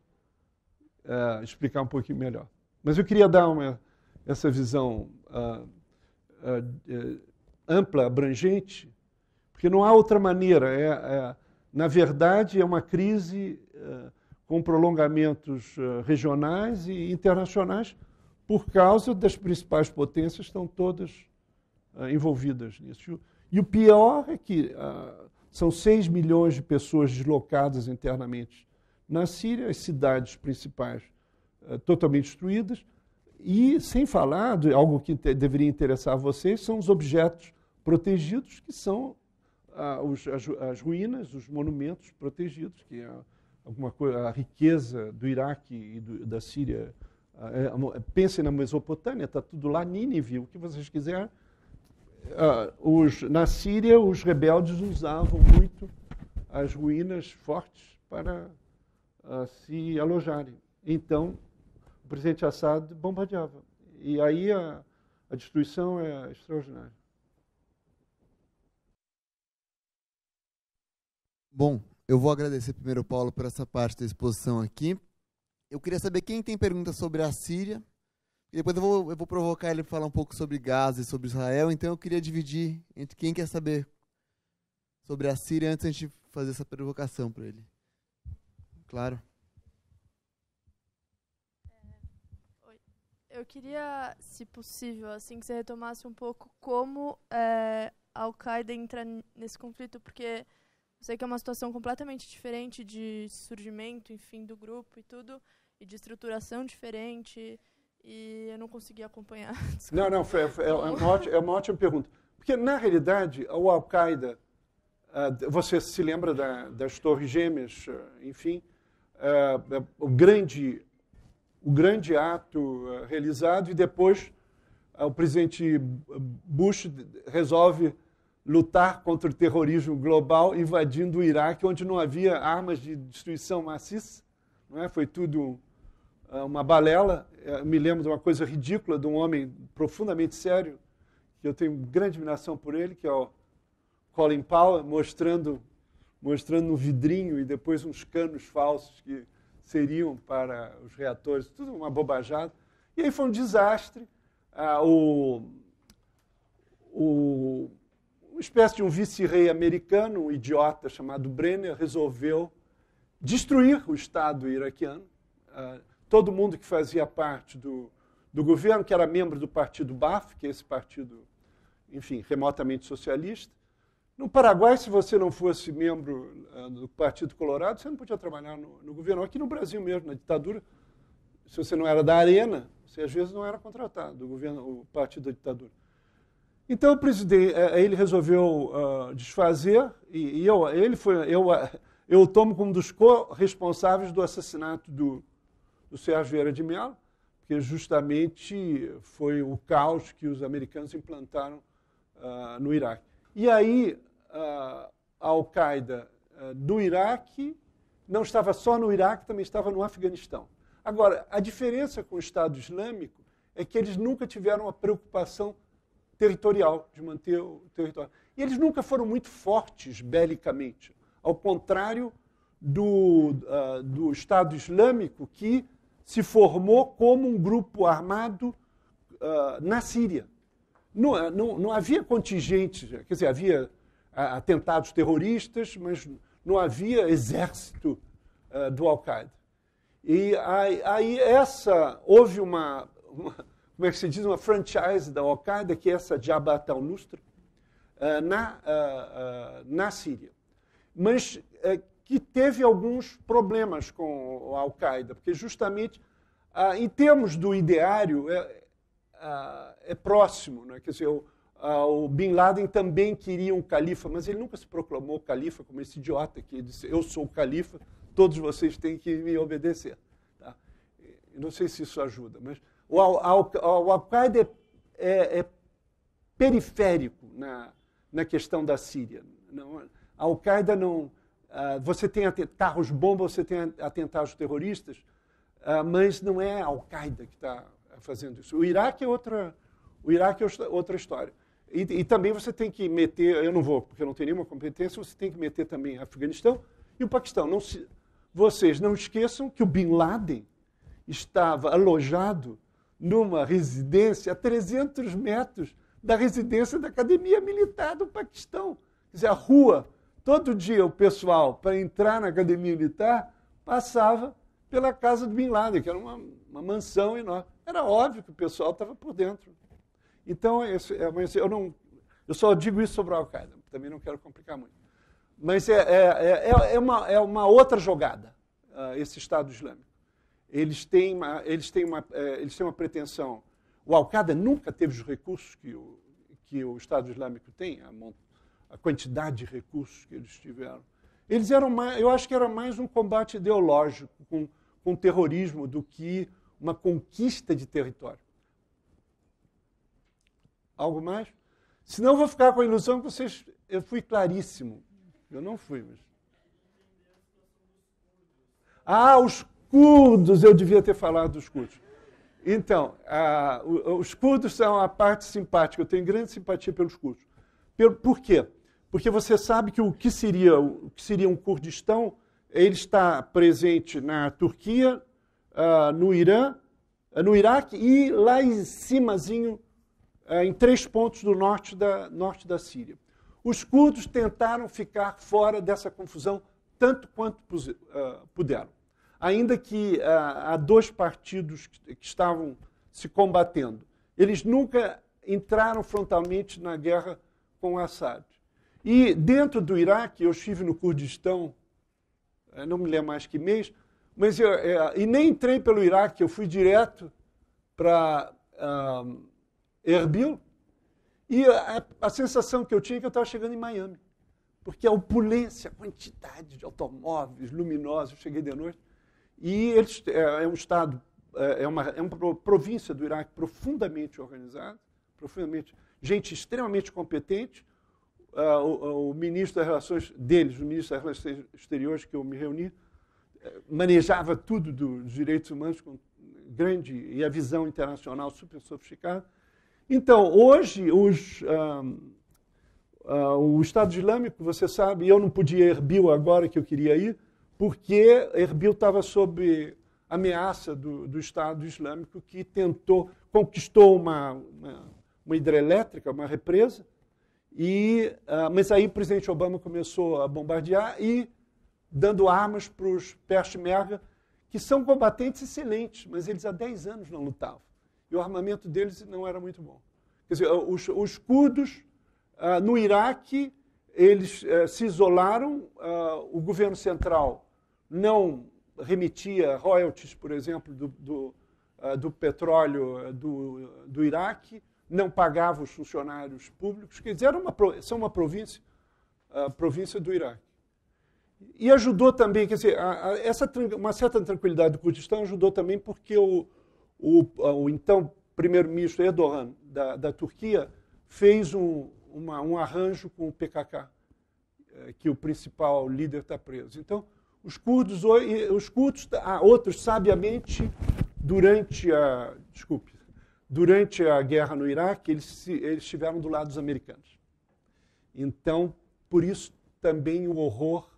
é, explicar um pouquinho melhor. Mas eu queria dar uma, essa visão uh, uh, ampla, abrangente, porque não há outra maneira. É, é, na verdade, é uma crise eh, com prolongamentos eh, regionais e internacionais, por causa das principais potências estão todas eh, envolvidas nisso. E o pior é que ah, são 6 milhões de pessoas deslocadas internamente na Síria, as cidades principais totalmente destruídas, e sem falar, de algo que deveria interessar a vocês, são os objetos protegidos, que são ah, os, as, as, ruínas, os monumentos protegidos, que é alguma coisa, a riqueza do Iraque e do, da Síria. Ah, é, pensem na Mesopotâmia, está tudo lá, Nínive, o que vocês quiserem. Ah, os, na Síria, os rebeldes usavam muito as ruínas fortes para se alojarem. Então, o presidente Assad bombardeava. E aí a, a destruição é extraordinária. Bom, eu vou agradecer primeiro, Paulo, por essa parte da exposição aqui. Eu queria saber quem tem perguntas sobre a Síria. E depois eu vou, eu vou provocar ele falar um pouco sobre Gaza e sobre Israel. Então eu queria dividir entre quem quer saber sobre a Síria antes de fazer essa provocação para ele. Claro. É, eu queria, se possível, assim, que você retomasse um pouco como é, a Al-Qaeda entra nesse conflito, porque sei que é uma situação completamente diferente de surgimento, enfim, do grupo e tudo, e de estruturação diferente, e eu não consegui acompanhar. Desculpa. Não, não, foi, é, é, uma ótima, é, uma ótima, pergunta. Porque, na realidade, o Al-Qaeda, ah, você se lembra da, das Torres Gêmeas, ah, enfim, ah, é, o, grande, o grande ato realizado, e depois o presidente Bush resolve lutar contra o terrorismo global invadindo o Iraque, onde não havia armas de destruição maciça, não é? foi tudo ah, uma balela. Eu eh, me lembro de uma coisa ridícula de um homem profundamente sério, que eu tenho grande admiração por ele, que é o Colin Powell, mostrando, mostrando um vidrinho e depois uns canos falsos que seriam para os reatores, tudo uma bobajada. E aí foi um desastre. Ah, o, o uma espécie de um vice-rei americano, um idiota chamado Brenner, resolveu destruir o Estado iraquiano. Ah, todo mundo que fazia parte do, do governo, que era membro do partido BAF, que é esse partido, enfim, remotamente socialista. No Paraguai, se você não fosse membro ah, do Partido Colorado, você não podia trabalhar no, no governo. Aqui no Brasil mesmo, na ditadura, se você não era da Arena, você às vezes não era contratado, do governo, o partido da ditadura. Então o presidente, é, é, ele resolveu uh, desfazer e, e, eu, ele foi, eu, ah, eu tomo como um dos corresponsáveis do assassinato do, do Sérgio Vieira de Mello, que justamente foi o caos que os americanos implantaram uh, no Iraque. E aí uh, a Al-Qaeda no Iraque não estava só no Iraque, também estava no Afeganistão. Agora, a diferença com o Estado Islâmico é que eles nunca tiveram uma preocupação territorial, de manter o território. E eles nunca foram muito fortes belicamente, ao contrário do, uh, do Estado Islâmico, que se formou como um grupo armado uh, na Síria. Não, ah, não, não havia contingente, quer dizer, havia atentados terroristas, mas não havia exército do Al-Qaeda. E aí, aí, essa houve uma, uma como é que se diz, uma franchise da Al-Qaeda, que é essa de Abata al-Nusra, eh, na, eh, eh, na Síria. Mas que teve alguns problemas com a Al-Qaeda, porque justamente ah, em termos do ideário é, ah, é próximo, né? quer dizer, o, ah, o Bin Laden também queria um califa, mas ele nunca se proclamou califa como esse idiota que disse eu sou o califa, todos vocês têm que me obedecer. Tá? Não sei se isso ajuda, mas o, Al-Qaeda é, é, é, periférico na, na questão da Síria. Não, a Al-Qaeda não. Ah, você tem carros bomba, você tem atentados terroristas, ah, mas não é a Al-Qaeda que está fazendo isso. O Iraque é outra, o Iraque é outra história. E, e, também você tem que meter, eu não vou, porque eu não tenho nenhuma competência, você tem que meter também Afeganistão e o Paquistão. Não se, vocês não esqueçam que o Bin Laden estava alojado numa residência a 300 metros da residência da Academia Militar do Paquistão. Quer dizer, a rua, todo dia o pessoal, para entrar na Academia Militar, passava pela casa do Bin Laden, que era uma, uma mansão enorme. Era óbvio que o pessoal estava por dentro. Então, é, eu, não, eu só digo isso sobre a Al-Qaeda, também não quero complicar muito. Mas é, é, é, é uma, é uma outra jogada, ah, esse Estado Islâmico eles têm uma, eles têm uma, eh, eles têm uma pretensão. O Al-Qaeda nunca teve os recursos que o, que o Estado Islâmico tem, a, a quantidade de recursos que eles tiveram. Eles eram mais, eu acho que era mais um combate ideológico com, com terrorismo do que uma conquista de território. Algo mais? Senão eu vou ficar com a ilusão que vocês. Eu fui claríssimo. Eu não fui, mas. Ah, os curdos eu devia ter falado dos curdos. Então, a, os curdos são a parte simpática. Eu tenho grande simpatia pelos curdos. Por quê? Porque você sabe que o que seria, o que seria um Kurdistão, ele está presente na Turquia, ah, no Irã, ah, no Iraque e lá em cimazinho, ah, em três pontos do norte da, norte da Síria. Os curdos tentaram ficar fora dessa confusão tanto quanto puderam ainda que ah, há dois partidos que, estavam se combatendo, eles nunca entraram frontalmente na guerra com o Assad. E dentro do Iraque, eu estive no Kurdistão, eh, não me lembro mais que mês, mas eu, eh, e nem entrei pelo Iraque, eu fui direto para ah, Erbil, e a, a, sensação que eu tinha é que eu estava chegando em Miami, porque a opulência, a quantidade de automóveis luminosos, eu cheguei de noite, e eles, é, é um Estado, é, é uma, é uma província do Iraque profundamente organizada, profundamente, gente extremamente competente. Ah, o, o ministro das Relações deles, o ministro das Relações Exteriores, que eu me reuni, é, manejava tudo dos direitos humanos com grande e a visão internacional super sofisticada. Então, hoje, os, um, uh, ah, o Estado Islâmico, você sabe, eu não podia ir Erbil agora que eu queria ir, porque Erbil estava sob ameaça do, do, Estado Islâmico que tentou, conquistou uma, uma, uma hidrelétrica, uma represa, e, uh, mas aí o presidente Obama começou a bombardear e dando armas para os Peshmerga, que são combatentes excelentes, mas eles há 10 anos não lutavam. E o armamento deles não era muito bom. Quer dizer, ah, os, os curdos uh, ah, no Iraque, eles uh, se isolaram, o governo central não remitia royalties, por exemplo, do, do, uh, do petróleo ah, do, do Iraque, não pagava os funcionários públicos, quer dizer, era uma, são uma província, uh, província do Iraque. E ajudou também, quer dizer, a, a, essa, uma certa tranquilidade do Kurdistão ajudou também porque o, o, o então primeiro-ministro Erdogan da, da Turquia fez um, uma, um arranjo com o PKK, eh, que o principal líder está preso. Então, os curdos, os curdos ah, outros sabiamente, durante a, desculpe, durante a guerra no Iraque, eles, eles estiveram do lado dos americanos. Então, por isso também o horror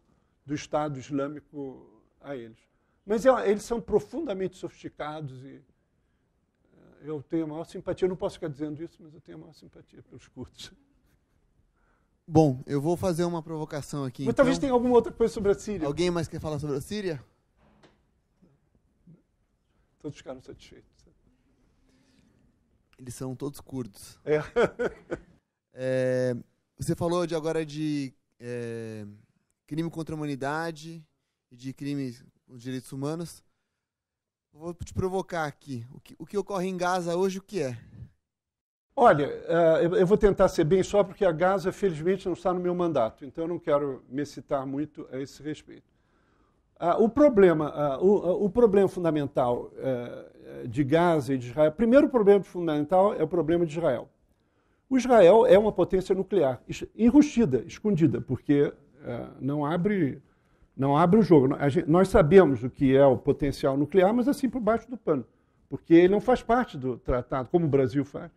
do Estado Islâmico a eles. Mas eles são profundamente sofisticados e eh, eu tenho a maior simpatia. Eu não posso ficar dizendo isso, mas eu tenho a maior simpatia pelos curdos Bom, eu vou fazer uma provocação aqui. Mas então. talvez tenha alguma outra coisa sobre a Síria. Alguém mais quer falar sobre a Síria? Todos ficaram satisfeitos. Eles são todos curdos. É. é você falou de agora de é, crime contra a humanidade e de crimes os direitos humanos. Vou te provocar aqui. O que, o que ocorre em Gaza hoje, o que é? Olha, eh, eu vou tentar ser bem só porque a Gaza, felizmente, não está no meu mandato, então eu não quero me citar muito a esse respeito. Ah, o problema, ah, ah, o problema fundamental eh, de Gaza e de Israel, primeiro problema fundamental é o problema de Israel. O Israel é uma potência nuclear, enrustida, escondida, porque eh, não abre não abre o jogo. Gente, nós sabemos o que é o potencial nuclear, mas assim por baixo do pano, porque ele não faz parte do tratado, como o Brasil faz.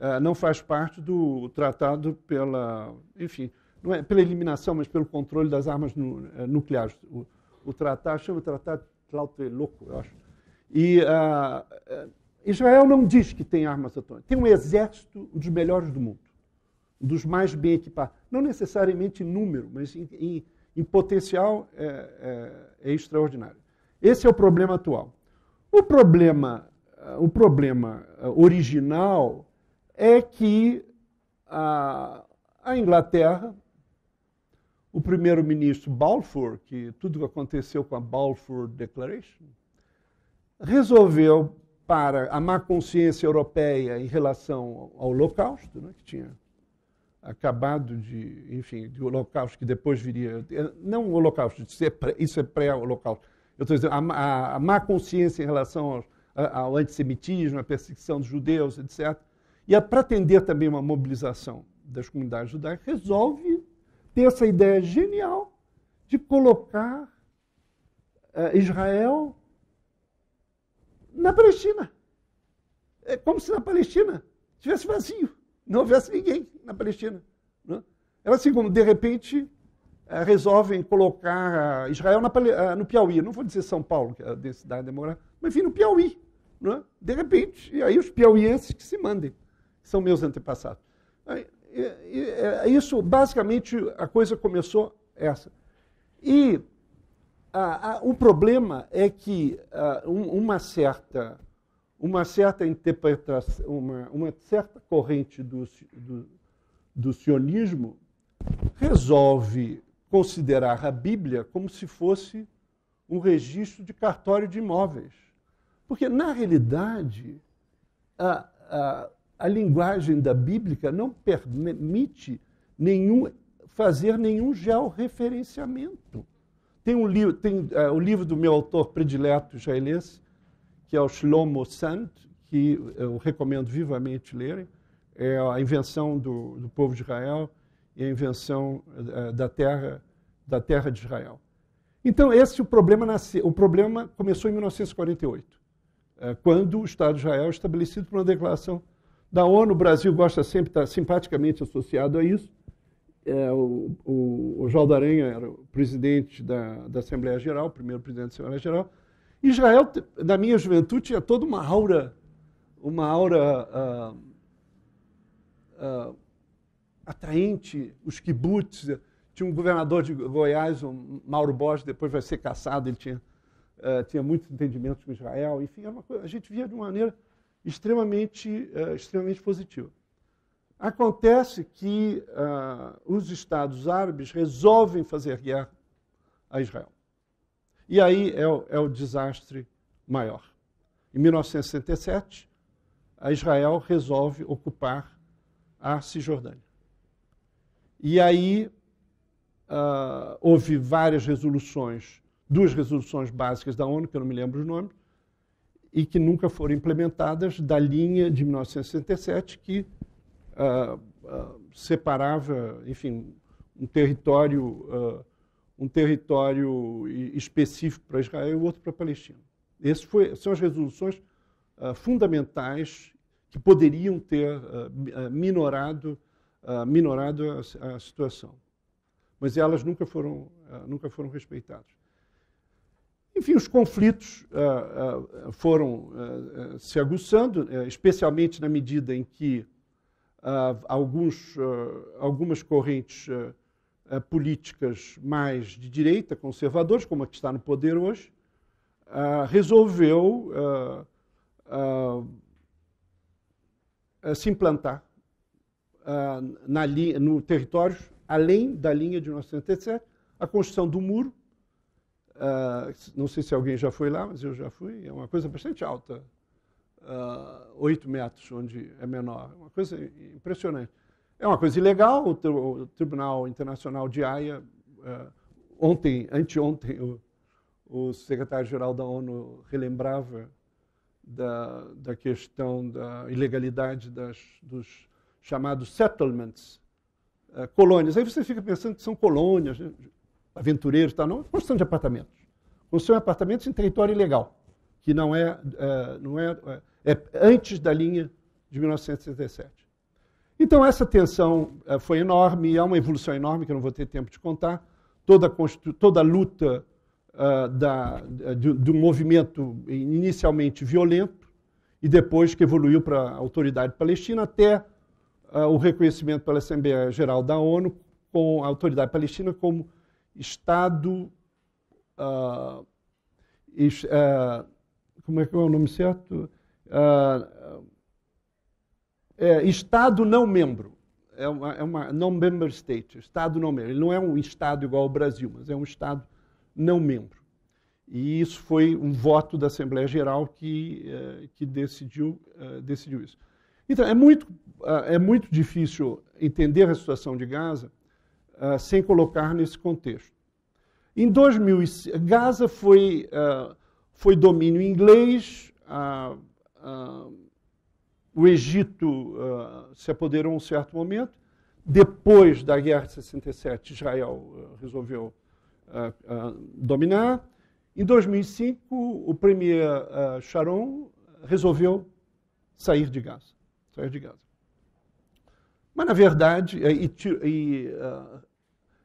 É, não faz parte do tratado pela, enfim, não é pela eliminação, mas pelo controle das armas é, nucleares. O, o tratado chama Tratado Tlatelolco, eu acho. E uh, Israel não diz que tem armas atômicas. Tem um exército dos melhores do mundo, dos mais bem equipados. Não necessariamente em número, mas em, em, em potencial é, é, é, extraordinário. Esse é o problema atual. O problema, ah, o problema ah, original é que a, a Inglaterra, o primeiro-ministro Balfour, que tudo aconteceu com a Balfour Declaration, resolveu, para a má consciência europeia em relação ao Holocausto, né, que tinha acabado de, enfim, de Holocausto, que depois viria, não o Holocausto, é isso é pré-Holocausto, eu estou dizendo, a, a, a, má consciência em relação ao, ao antissemitismo, à perseguição dos judeus, etc., e é para atender também uma mobilização das comunidades judaicas, resolve ter essa ideia genial de colocar uh, Israel na Palestina. É como se na Palestina tivesse vazio, não houvesse ninguém na Palestina. Né? Era assim como, de repente, uh, resolvem colocar Israel na, uh, no Piauí. Não vou dizer São Paulo, que é a densidade demográfica, mas enfim, no Piauí. Né? De repente, e aí os piauienses que se mandem são meus antepassados. É, isso, basicamente, a coisa começou essa. E a, a, o problema é que a, um, uma certa uma certa interpretação, uma, uma certa corrente do, do, do sionismo resolve considerar a Bíblia como se fosse um registro de cartório de imóveis. Porque, na realidade, a, a, a linguagem da bíblica não permite nenhum, fazer nenhum georreferenciamento. Tem, um tem uh, o livro do meu autor predileto israelense, que é o Shlomo Sand, que eu recomendo vivamente lerem. É a invenção do, do povo de Israel e a invenção uh, da, terra, da terra de Israel. Então, esse é o problema, nasce, o problema começou em 1948, uh, quando o Estado de Israel estabelecido por uma declaração da ONU, o Brasil gosta sempre de tá estar simpaticamente associado a isso. É, o, o, o João da Aranha era o presidente da, da Assembleia Geral, o primeiro presidente da Assembleia Geral. Israel, na minha juventude, tinha toda uma aura, uma aura ah, ah, atraente, os kibbutz. Tinha um governador de Goiás, o Mauro Borges, depois vai ser caçado, ele tinha, uh, tinha muitos entendimentos com Israel. Enfim, coisa, a gente via de uma maneira extremamente, uh, extremamente positiva. Acontece que uh, os Estados Árabes resolvem fazer guerra a Israel. E aí é o, é o desastre maior. Em 1967, a Israel resolve ocupar a Cisjordânia. E aí uh, houve várias resoluções, duas resoluções básicas da ONU, que eu não me lembro os nomes, e que nunca foram implementadas da linha de 1967 que uh, uh, separava, enfim, um território, uh, um território específico para Israel e outro para a Palestina. Essas são as resoluções fundamentais que poderiam ter minorado, minorado a, a, situação, mas elas nunca foram, nunca foram respeitadas. Enfim, os conflitos ah, ah, foram ah, se aguçando, eh, especialmente na medida em que alguns, algumas correntes políticas mais de direita, conservadores, como a que está no poder hoje, resolveu se implantar na, no território além da linha de 1977, a construção do muro, ah, não sei se alguém já foi lá, mas eu já fui. É uma coisa bastante alta, ah, oito metros, onde é menor. É uma coisa impressionante. É uma coisa ilegal. O, o Tribunal Internacional de Haia, uh, ontem, anteontem, o, o secretário-geral da ONU relembrava da, da questão da ilegalidade das, dos chamados settlements, colônias. Aí você fica pensando que são colônias. Né? aventureiros, tá? não, é construção de apartamentos. Construção de apartamentos em território ilegal, que não é, é não é, é, é antes da linha de 1967. Então, essa tensão eh, foi enorme, é uma evolução enorme que eu não vou ter tempo de contar. Toda a, toda a luta uh, da, eh, do, movimento inicialmente violento e depois que evoluiu para a autoridade palestina até uh, o reconhecimento pela Assembleia Geral da ONU com a autoridade palestina como Estado. Uh, uh, como é que é o nome certo? Uh, é, estado não membro. É uma, é uma non-member state, Estado não membro. Ele não é um Estado igual ao Brasil, mas é um Estado não membro. E isso foi um voto da Assembleia Geral que, eh, que decidiu, eh, decidiu isso. Então, é muito, é muito difícil entender a situação de Gaza uh, sem colocar nesse contexto. Em 2000, Gaza foi, uh, foi domínio inglês, uh, o Egito se apoderou um certo momento, depois da Guerra de 67, Israel resolveu dominar. Em 2005, o premier Sharon resolveu sair de Gaza. Sair de Gaza. Mas, na verdade, eh, e, e, uh,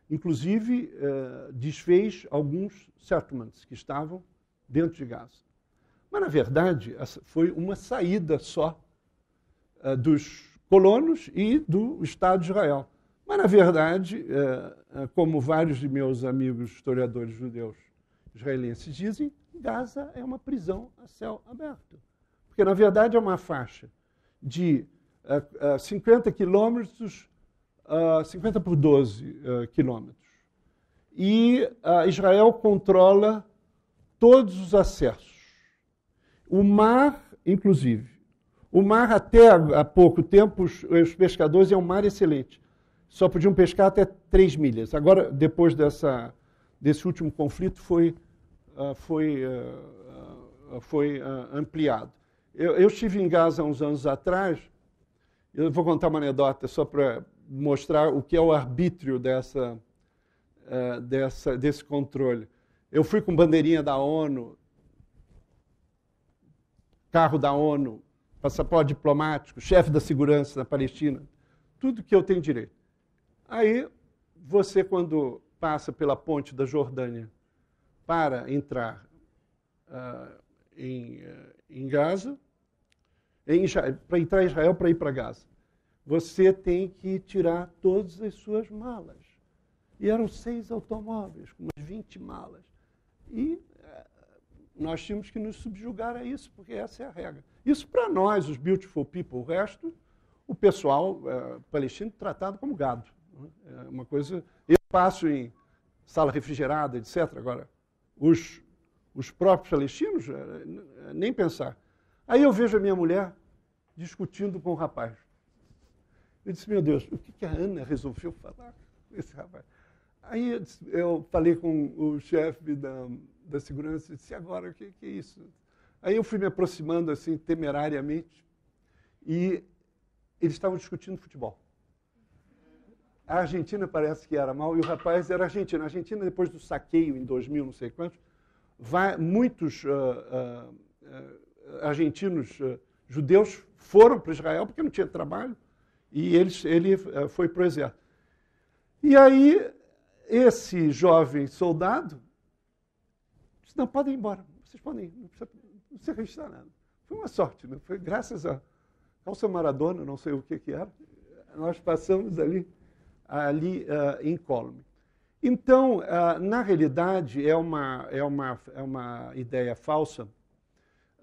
inclusive eh, desfez alguns settlements que estavam dentro de Gaza. Mas, na verdade, foi uma saída só eh, dos colonos e do Estado de Israel. Mas, na verdade, eh, eh, como vários de meus amigos historiadores judeus israelenses dizem, Gaza é uma prisão a céu aberto. Porque, na verdade, é uma faixa de 50 eh, eh, quilômetros uh, 50 por 12 uh, eh, quilômetros. E uh, Israel controla todos os acessos. O mar, inclusive. O mar, até há pouco tempo, os, os pescadores, é um mar excelente. Só podiam pescar até 3 milhas. Agora, depois dessa, desse último conflito, foi, eh, foi, foi ampliado. Eu, eu estive em Gaza uns anos atrás eu vou contar uma anedota só para mostrar o que é o arbítrio dessa, uh, dessa, desse controle. Eu fui com bandeirinha da ONU, carro da ONU, passaporte diplomático, chefe da segurança na Palestina, tudo que eu tenho direito. Aí você, quando passa pela ponte da Jordânia para entrar uh, em, uh, em Gaza, para entrar em Israel para ir para Gaza. Você tem que tirar todas as suas malas. E eram seis automóveis, com umas 20 malas. E eh, nós tínhamos que nos subjugar a isso, porque essa é a regra. Isso para nós, os beautiful people, o resto, o pessoal é, palestino tratado como gado. É uma coisa. Eu passo em sala refrigerada, etc. Agora, os, os próprios palestinos, eh, nem pensar. Aí eu vejo a minha mulher discutindo com o rapaz. Eu disse, meu Deus, o que, a Ana resolveu falar com esse rapaz? Aí eu, disse, eu falei com o chefe da, da segurança e disse, agora, o que, que é isso? Aí eu fui me aproximando assim, temerariamente, e eles estavam discutindo futebol. A Argentina parece que era mal, e o rapaz era argentino. A Argentina, depois do saqueio em 2000, não sei quanto vai, muitos uh, uh, uh, argentinos judeus foram para Israel porque não tinha trabalho e ele, ele eh, foi para o exército. E aí, esse jovem soldado disse: Não, podem ir embora, vocês podem ir, não precisa, não precisa registrar nada. Foi uma sorte, né? foi graças a Alça Maradona, não sei o que, que era, nós passamos ali, ali uh, em Colme. Então, uh, na realidade, é uma, é, uma, é uma ideia falsa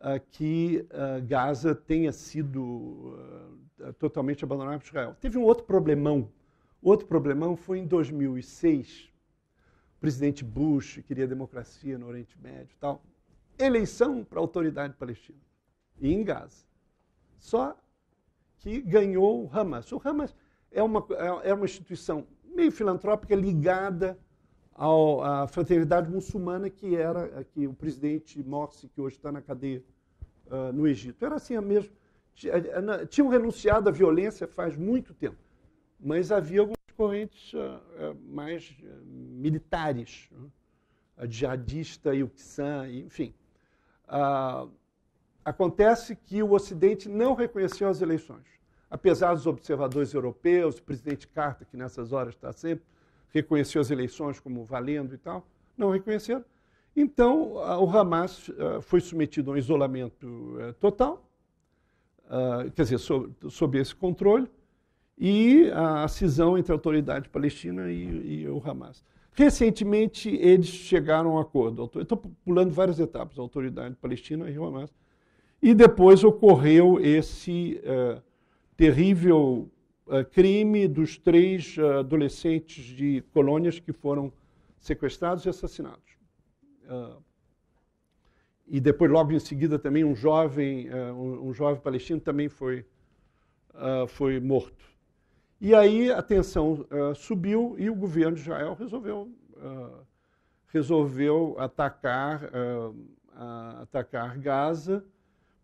ah, que ah, Gaza tenha sido ah, totalmente abandonada por Israel. Teve um outro problemão. Outro problemão foi em 2006. O presidente Bush queria democracia no Oriente Médio e tal. Eleição para a autoridade palestina. E em Gaza. Só que ganhou o Hamas. O Hamas é uma, é, é uma instituição meio filantrópica ligada ao, à fraternidade muçulmana que era que o presidente Morsi, que hoje está na cadeia uh, no Egito. Era assim a é mesma. É, é, tinham renunciado à violência faz muito tempo, mas havia algumas correntes uh, mais ah, militares, né? a jihadista e o Qissan, enfim. Uh, acontece que o Ocidente não reconheceu as eleições apesar dos observadores europeus, o presidente Carter, que nessas horas está sempre, reconheceu as eleições como valendo e tal, não reconheceram. Então, o Hamas eh, foi submetido a um isolamento eh, total, eh, quer dizer, sob, esse controle, e a cisão entre a autoridade palestina e, o Hamas. Recentemente, eles chegaram a um acordo. Estou pulando várias etapas, a autoridade palestina e o Hamas. E depois ocorreu esse terrível eh, crime dos três eh, adolescentes de colônias que foram sequestrados e assassinados. Eh, e depois, logo em seguida, também um jovem, um jovem palestino também foi, foi morto. E aí a tensão subiu e o governo de Israel resolveu, resolveu atacar, atacar Gaza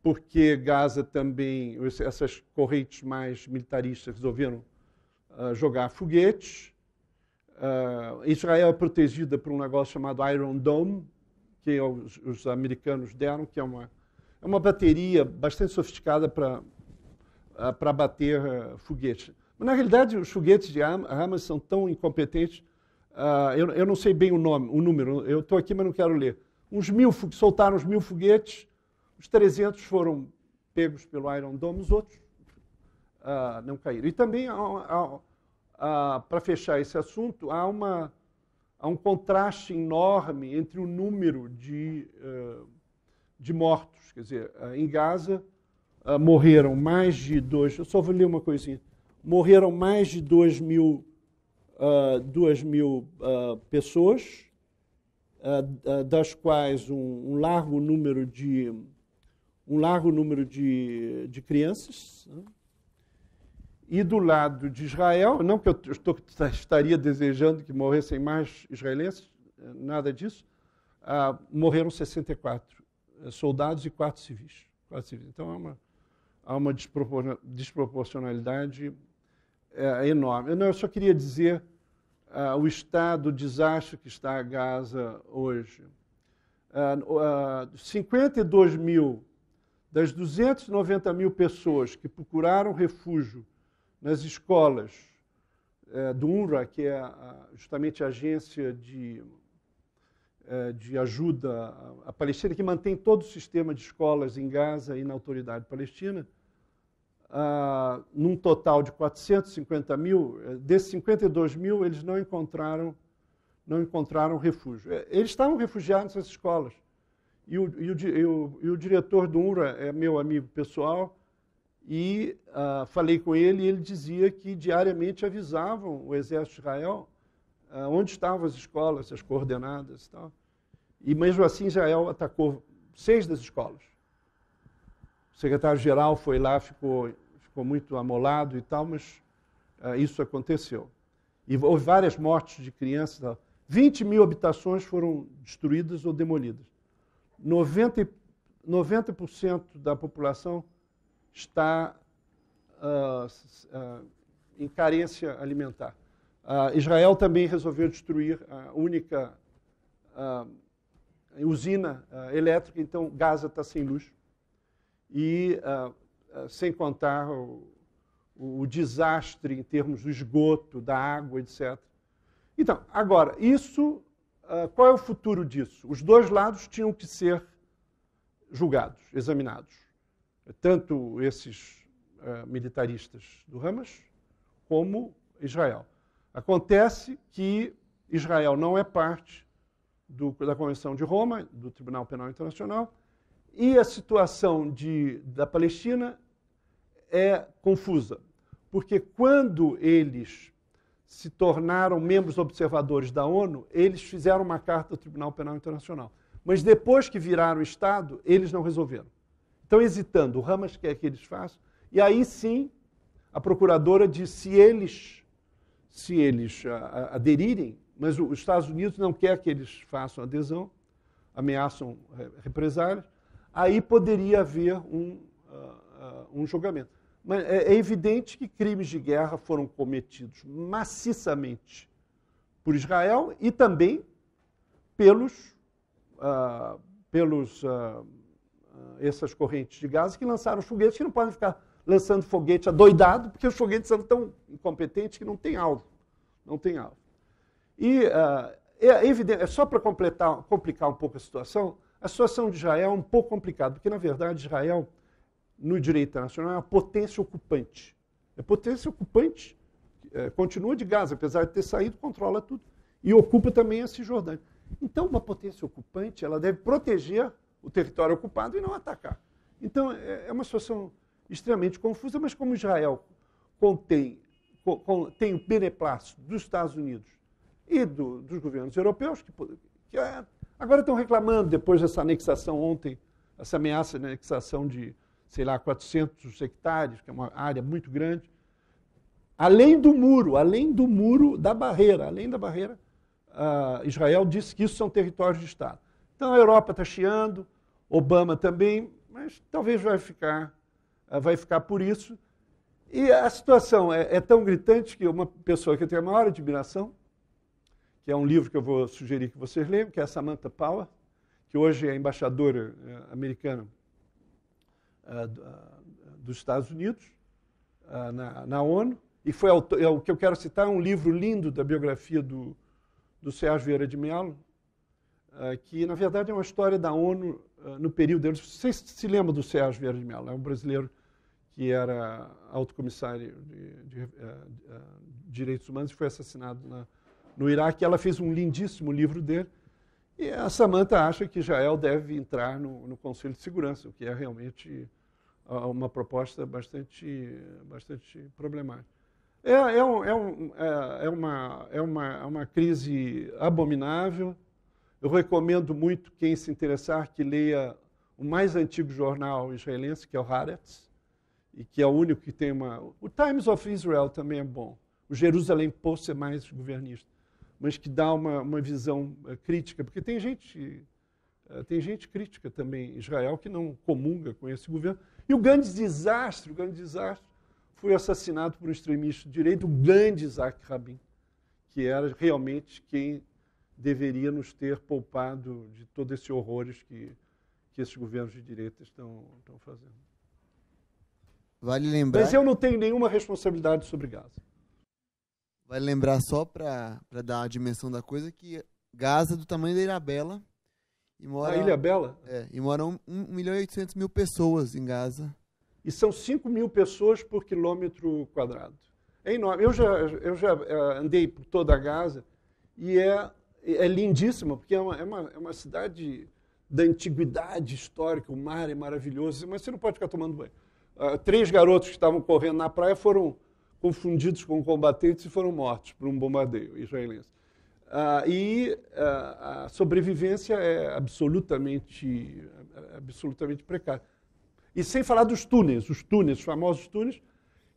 porque Gaza também, essas correntes mais militaristas resolveram uh, jogar foguetes. Uh, Israel é protegida por um negócio chamado Iron Dome, que é os, os americanos deram, que é uma, é uma bateria bastante sofisticada para uh, ah, bater uh, foguetes. Mas, na realidade, os foguetes de Hamas são tão incompetentes, eu, eu não sei bem o nome, o número, eu estou aqui, mas não quero ler. Uns mil, soltaram uns mil foguetes, os 300 foram pegos pelo Iron Dome, os outros ah, não caíram. E também, para fechar esse assunto, há, uma, há um contraste enorme entre o número de, eh, de mortos. Quer dizer, ah, em Gaza ah, morreram mais de 2... Eu só vou ler uma coisinha. Morreram mais de 2 mil uh, 2 mil uh, pessoas, uh, das quais um, um, largo número de um largo número de, de crianças. Né? E do lado de Israel, não que eu estou, estaria desejando que morressem mais israelenses, nada disso, ah, morreram 64 eh, soldados e quatro civis. Quatro civis. Então há uma, há uma desproporcionalidade é, enorme. Não, eu só queria dizer ah, o estado, o desastre que está a Gaza hoje. Ah, 52 ah, mil das 290 mil pessoas que procuraram refúgio nas escolas é, do UNRWA, que é a, justamente a agência de, é, de ajuda à Palestina, que mantém todo o sistema de escolas em Gaza e na autoridade palestina, num total de 450 mil, é, desses 52 mil, eles não encontraram, não encontraram refúgio. É, eles estavam refugiados nas escolas e o, e, o, e, o, e o, diretor do UNRWA é meu amigo pessoal, e ah, falei com ele, e ele dizia que diariamente avisavam o exército de Israel ah, onde estavam as escolas, as coordenadas e tal. E mesmo assim Israel atacou seis das escolas. O secretário-geral foi lá, ficou, ficou muito amolado e tal, mas ah, isso aconteceu. E houve várias mortes de crianças. 20 mil habitações foram destruídas ou demolidas. 90%, 90 da população está uh, uh, em carência alimentar. Uh, Israel também resolveu destruir a única usina elétrica, então Gaza está sem luz. E sem contar o, o desastre em termos do esgoto, da água, etc. Então, agora, isso ah, qual é o futuro disso? Os dois lados tinham que ser julgados, examinados. Tanto esses uh, militaristas do Hamas como Israel. Acontece que Israel não é parte do, da Convenção de Roma, do Tribunal Penal Internacional, e a situação de, da Palestina é confusa. Porque quando eles se tornaram membros observadores da ONU, eles fizeram uma carta ao Tribunal Penal Internacional. Mas depois que viraram Estado, eles não resolveram. Estão hesitando. O Hamas quer que eles façam. E aí sim, a procuradora diz: se eles, se eles ah, ah, aderirem, mas os Estados Unidos não quer que eles façam adesão, ameaçam eh, represálias, aí poderia haver um, uh, uh, um julgamento. É, é evidente que crimes de guerra foram cometidos maciçamente por Israel e também pelos, ah, pelos ah, ah, essas correntes de Gaza que lançaram foguetes que não podem ficar lançando foguete adoidado, porque os foguetes são tão incompetentes que não tem alvo. Não tem alvo. E ah, é evidente, é só para completar, complicar um pouco a situação, a situação de Israel é um pouco complicada, porque, na verdade, Israel no direito internacional é uma potência ocupante. É potência ocupante, é, continua de Gaza, apesar de ter saído, controla tudo. E ocupa também a Cisjordânia. Então, uma potência ocupante, ela deve proteger o território ocupado e não atacar. Então, é, é uma situação extremamente confusa, mas como Israel contém, com, tem o beneplácito dos Estados Unidos e do, dos governos europeus, que, que é, agora estão reclamando, depois dessa anexação ontem, essa ameaça de anexação de sei lá, 400 hectares, que é uma área muito grande. Além do muro, além do muro da barreira, além da barreira, ah, Israel disse que isso são territórios de Estado. Então a Europa está chiando, Obama também, mas talvez vai ficar, ah, vai ficar por isso. E a situação é, é, tão gritante que uma pessoa que eu tenho a maior admiração, que é um livro que eu vou sugerir que vocês leiam, que é a Samantha Power, que hoje é embaixadora eh, americana ah, ah, dos Estados Unidos, ah, na, na, ONU, e foi autor, é, o que eu quero citar é um livro lindo da biografia do, do Sérgio Vieira de Mello, que, na verdade, é uma história da ONU no período dele. Vocês se lembram do Sérgio Vieira de Mello? É um brasileiro que era alto comissário de, de, de, de direitos humanos e foi assassinado na, no Iraque. Ela fez um lindíssimo livro dele. E a Samanta acha que Israel deve entrar no, no Conselho de Segurança, o que é realmente uma proposta bastante, bastante problemática. É, é, um, é, um, é, é, uma, é, uma, é uma crise abominável. Eu recomendo muito quem se interessar que leia o mais antigo jornal israelense, que é o Haaretz, e que é o único que tem uma. O Times of Israel também é bom. O Jerusalém Post é mais governista, mas que dá uma, uma visão eh, crítica, porque tem gente, eh, tem gente crítica também em Israel que não comunga com esse governo e o grande desastre, o grande desastre, foi assassinado por um extremista de direito, o grande Isaac Rabin, que era realmente quem deveria nos ter poupado de todo esse horrores que, que esses governos de direita estão, estão fazendo. Vale lembrar. Mas eu não tenho nenhuma responsabilidade sobre Gaza. Vale lembrar só para dar a dimensão da coisa que Gaza do tamanho da Irabela e mora, a Ilha Bela? É, e moram 1 milhão e 800 mil pessoas em Gaza. E são 5 mil pessoas por quilômetro quadrado. É enorme. Eu já, eu já eh, andei por toda a Gaza e é, é lindíssima, porque é uma, é, uma, é uma cidade da antiguidade histórica, o mar é maravilhoso, mas você não pode ficar tomando banho. Uh, três garotos que estavam correndo na praia foram confundidos com combatentes e foram mortos por um bombardeio israelense. Ah, e ah, a sobrevivência é absolutamente, absolutamente precária. E sem falar dos túneis, os túneis, os famosos túneis,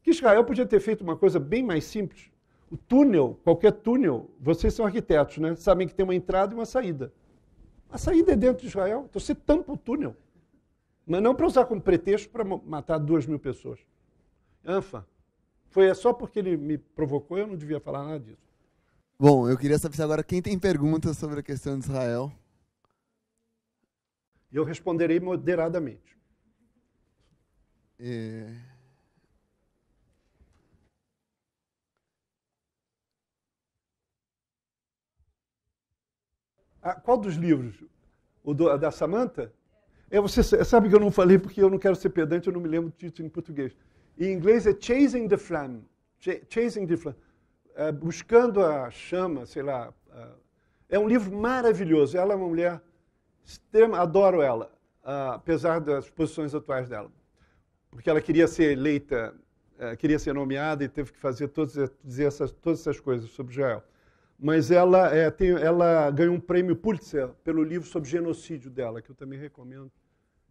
que Israel podia ter feito uma coisa bem mais simples. O túnel, qualquer túnel, vocês são arquitetos, né? Sabem que tem uma entrada e uma saída. A saída é dentro de Israel, então você tampa o túnel. Mas não para usar como pretexto para matar duas mil pessoas. Anfa, foi só porque ele me provocou, eu não devia falar nada disso. Bom, eu queria saber se agora quem tem perguntas sobre a questão de Israel. Eu responderei moderadamente. É... Ah, qual dos livros? O do, da Samanta? É, você sabe que eu não falei porque eu não quero ser pedante, eu não me lembro do título em português. Em inglês é Chasing the Flame. Ch Chasing the Flame. É, Buscando a Chama, sei lá. É um livro maravilhoso. Ela é uma mulher extrema, adoro ela, apesar das posições atuais dela. Porque ela queria ser eleita, é, queria ser nomeada e teve que fazer todas, dizer essas, todas essas coisas sobre Israel. Mas ela, é, tem, ela ganhou um prêmio Pulitzer pelo livro sobre genocídio dela, que eu também recomendo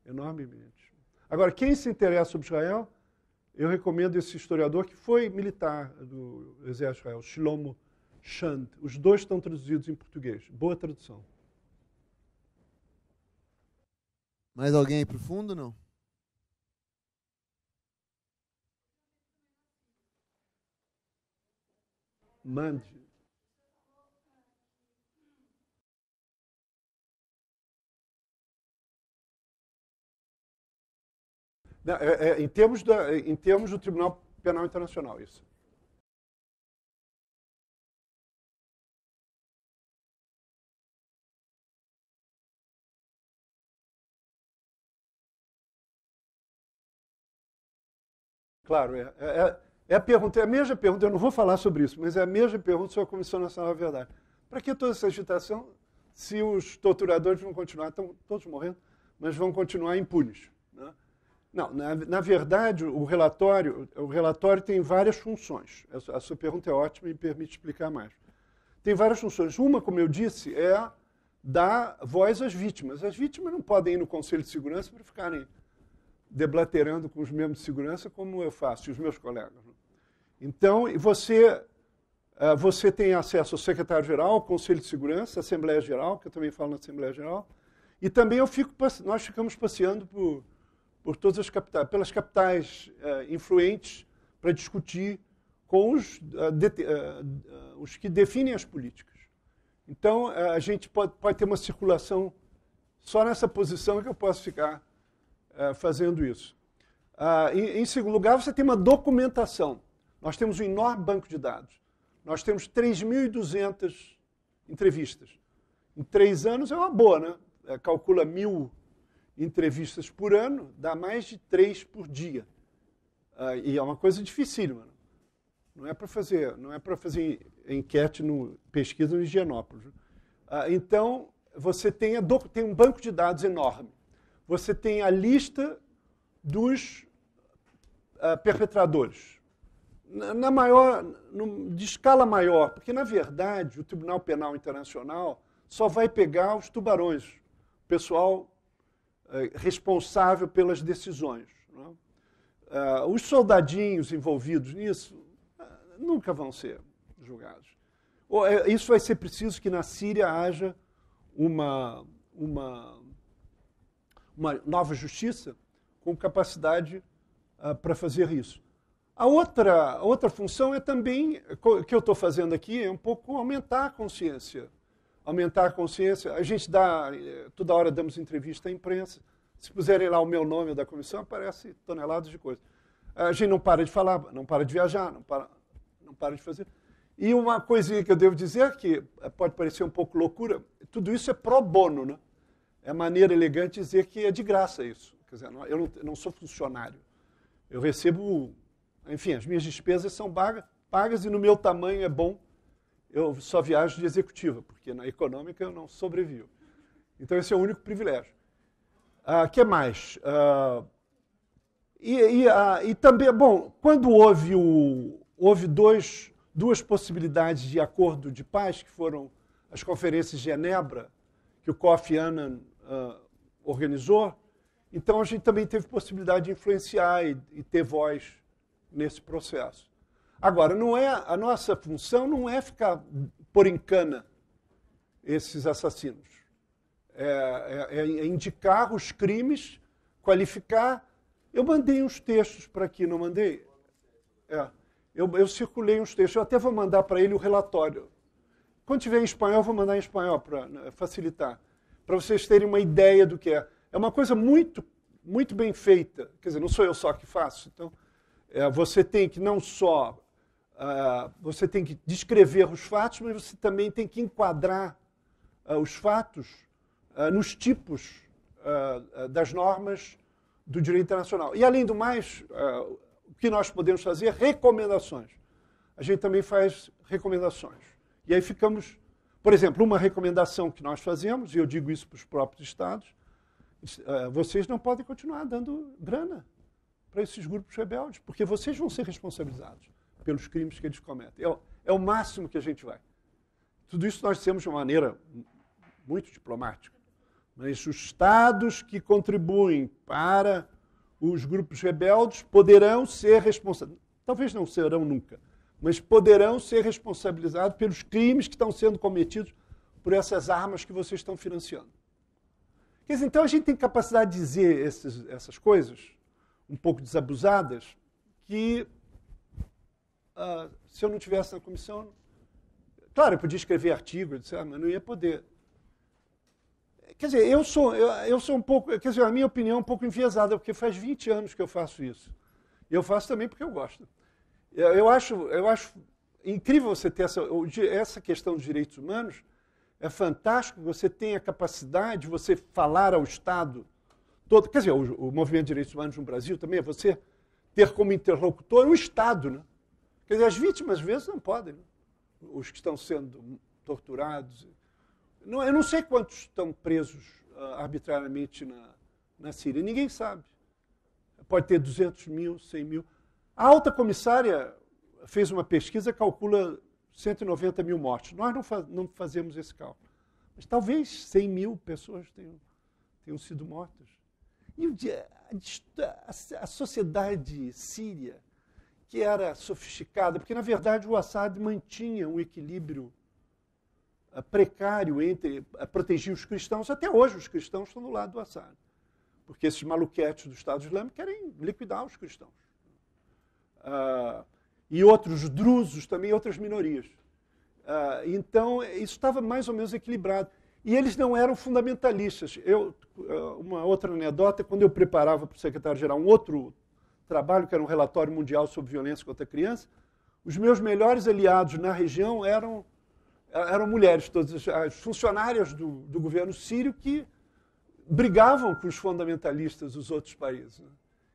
enormemente. Agora, quem se interessa sobre Israel eu recomendo esse historiador que foi militar do exército Israel, Shlomo Shand. Os dois estão traduzidos em português. Boa tradução. Mais alguém aí para o fundo, não? Mande. Não, é, é, em, termos da, em termos do Tribunal Penal Internacional, isso. Claro, é, é, é, é, a pergunta, é a mesma pergunta, eu não vou falar sobre isso, mas é a mesma pergunta sobre a Comissão Nacional da Verdade. Para que toda essa agitação se os torturadores vão continuar, estão todos morrendo, mas vão continuar impunes? Não, na, na, verdade, o relatório, o relatório tem várias funções. A, sua pergunta é ótima e me permite explicar mais. Tem várias funções. Uma, como eu disse, é dar voz às vítimas. As vítimas não podem ir no Conselho de Segurança para ficarem deblaterando com os membros de segurança como eu faço e os meus colegas. Né? Então, você, ah, você tem acesso ao secretário-geral, ao Conselho de Segurança, à Assembleia Geral, que eu também falo na Assembleia Geral, e também eu fico, nós ficamos passeando por por todas as capitais, pelas capitais uh, influentes para discutir com os, uh, eh, de, uh, eh, os que definem as políticas. Então, a gente pode, pode ter uma circulação só nessa posição que eu posso ficar fazendo isso. Ah, em, em, segundo lugar, você tem uma documentação. Nós temos um enorme banco de dados. Nós temos 3.200 entrevistas. Em três anos é uma boa, né? É, calcula mil entrevistas por ano, dá mais de três por dia. Ah, e é uma coisa dificílima. Não é para fazer, não é para fazer enquete no pesquisa no Higienópolis. Ah, então você tem, a, tem um banco de dados enorme. Você tem a lista dos ah, perpetradores na, na maior, no, de escala maior, porque na verdade o Tribunal Penal Internacional só vai pegar os tubarões, o pessoal eh, responsável pelas decisões. É? Ah, os soldadinhos envolvidos nisso ah, nunca vão ser julgados. É, isso vai ser preciso que na Síria haja uma, uma, uma nova justiça com capacidade uh, para fazer isso. A outra, a outra função é também, que eu estou fazendo aqui, é um pouco aumentar a consciência aumentar a consciência. A gente dá, eh, toda hora damos entrevista à imprensa. Se puserem lá o meu nome da comissão, aparece toneladas de coisas. A gente não para de falar, não para de viajar, não para, não para de fazer. E uma coisinha que eu devo dizer, é que eh, pode parecer um pouco loucura, tudo isso é pro bono, né? É maneira elegante dizer que é de graça isso. Quer dizer, eu não, não sou funcionário. Eu recebo, enfim, as minhas despesas são pagas, pagas e no meu tamanho é bom eu só viajo de executiva, porque na econômica eu não sobrevivo. Então esse é o único privilégio. O ah, que mais? Ah, e, e, ah, e, também, bom, quando houve, o, houve dois, duas possibilidades de acordo de paz, que foram as conferências de Genebra, que o Kofi Annan ah, organizou, então a gente também teve possibilidade de influenciar e, e ter voz nesse processo. Agora, não é a nossa função não é ficar por encana esses assassinos. É, é, é, é indicar os crimes, qualificar. Eu mandei uns textos para aqui, não mandei? É. Eu, eu, circulei uns textos. Eu até vou mandar para ele o relatório. Quando tiver em espanhol, eu vou mandar em espanhol para né, facilitar, para vocês terem uma ideia do que é. É uma coisa muito, muito bem feita. Quer dizer, não sou eu só que faço. Então, é, você tem que não só ah, você tem que descrever os fatos, mas você também tem que enquadrar uh, os fatos uh, nos tipos das normas do direito internacional. E, além do mais, o que nós podemos fazer é recomendações. A gente também faz recomendações. E aí ficamos, por exemplo, uma recomendação que nós fazemos, e eu digo isso para os próprios Estados, vocês não podem continuar dando grana para esses grupos rebeldes, porque vocês vão ser responsabilizados pelos crimes que eles cometem. É o, é o máximo que a gente vai. Tudo isso nós temos de uma maneira muito diplomática. Mas os estados que contribuem para os grupos rebeldes poderão ser responsabilizados. Talvez não serão nunca, mas poderão ser responsabilizados pelos crimes que estão sendo cometidos por essas armas que vocês estão financiando. Quer dizer, então a gente tem capacidade de dizer esses, essas coisas, um pouco desabusadas, que uh, se eu não tivesse na comissão, claro, eu podia escrever artigos, etc, mas não ia poder. Quer dizer, eu sou, eu, eu sou um pouco, quer dizer, a minha opinião é um pouco enviesada, porque faz 20 anos que eu faço isso. Eu faço também porque eu gosto. Eu, eu acho, eu acho incrível você ter essa, essa questão dos direitos humanos, é fantástico, você tem a capacidade de você falar ao Estado todo, quer dizer, o, o, movimento de direitos humanos no Brasil também é você ter como interlocutor o Estado, né? Quer dizer, as vítimas, às vezes, não podem. Os que estão sendo torturados. Não, eu não sei quantos estão presos uh, arbitrariamente na, na Síria. Ninguém sabe. Pode ter 200 mil, 100 mil. A alta comissária fez uma pesquisa, calcula 190 mil mortes. Nós não, faz, não fazemos esse cálculo. Mas talvez 100 mil pessoas tenham, tenham sido mortas. E a, a, a sociedade síria que era sofisticada, porque na verdade o Assad mantinha um equilíbrio ah, precário entre ah, protegia os cristãos, até hoje os cristãos estão do lado do Assad, porque esses maluquetes do Estado Islâmico querem liquidar os cristãos. Ah, e outros drusos também, outras minorias. então, isso estava mais ou menos equilibrado. E eles não eram fundamentalistas. Eu, uma outra anedota, quando eu preparava para o secretário-geral um outro trabalho, que era um relatório mundial sobre violência contra a criança, os meus melhores aliados na região eram, eram mulheres, todas as funcionárias do, do governo sírio que brigavam com os fundamentalistas dos outros países. Né?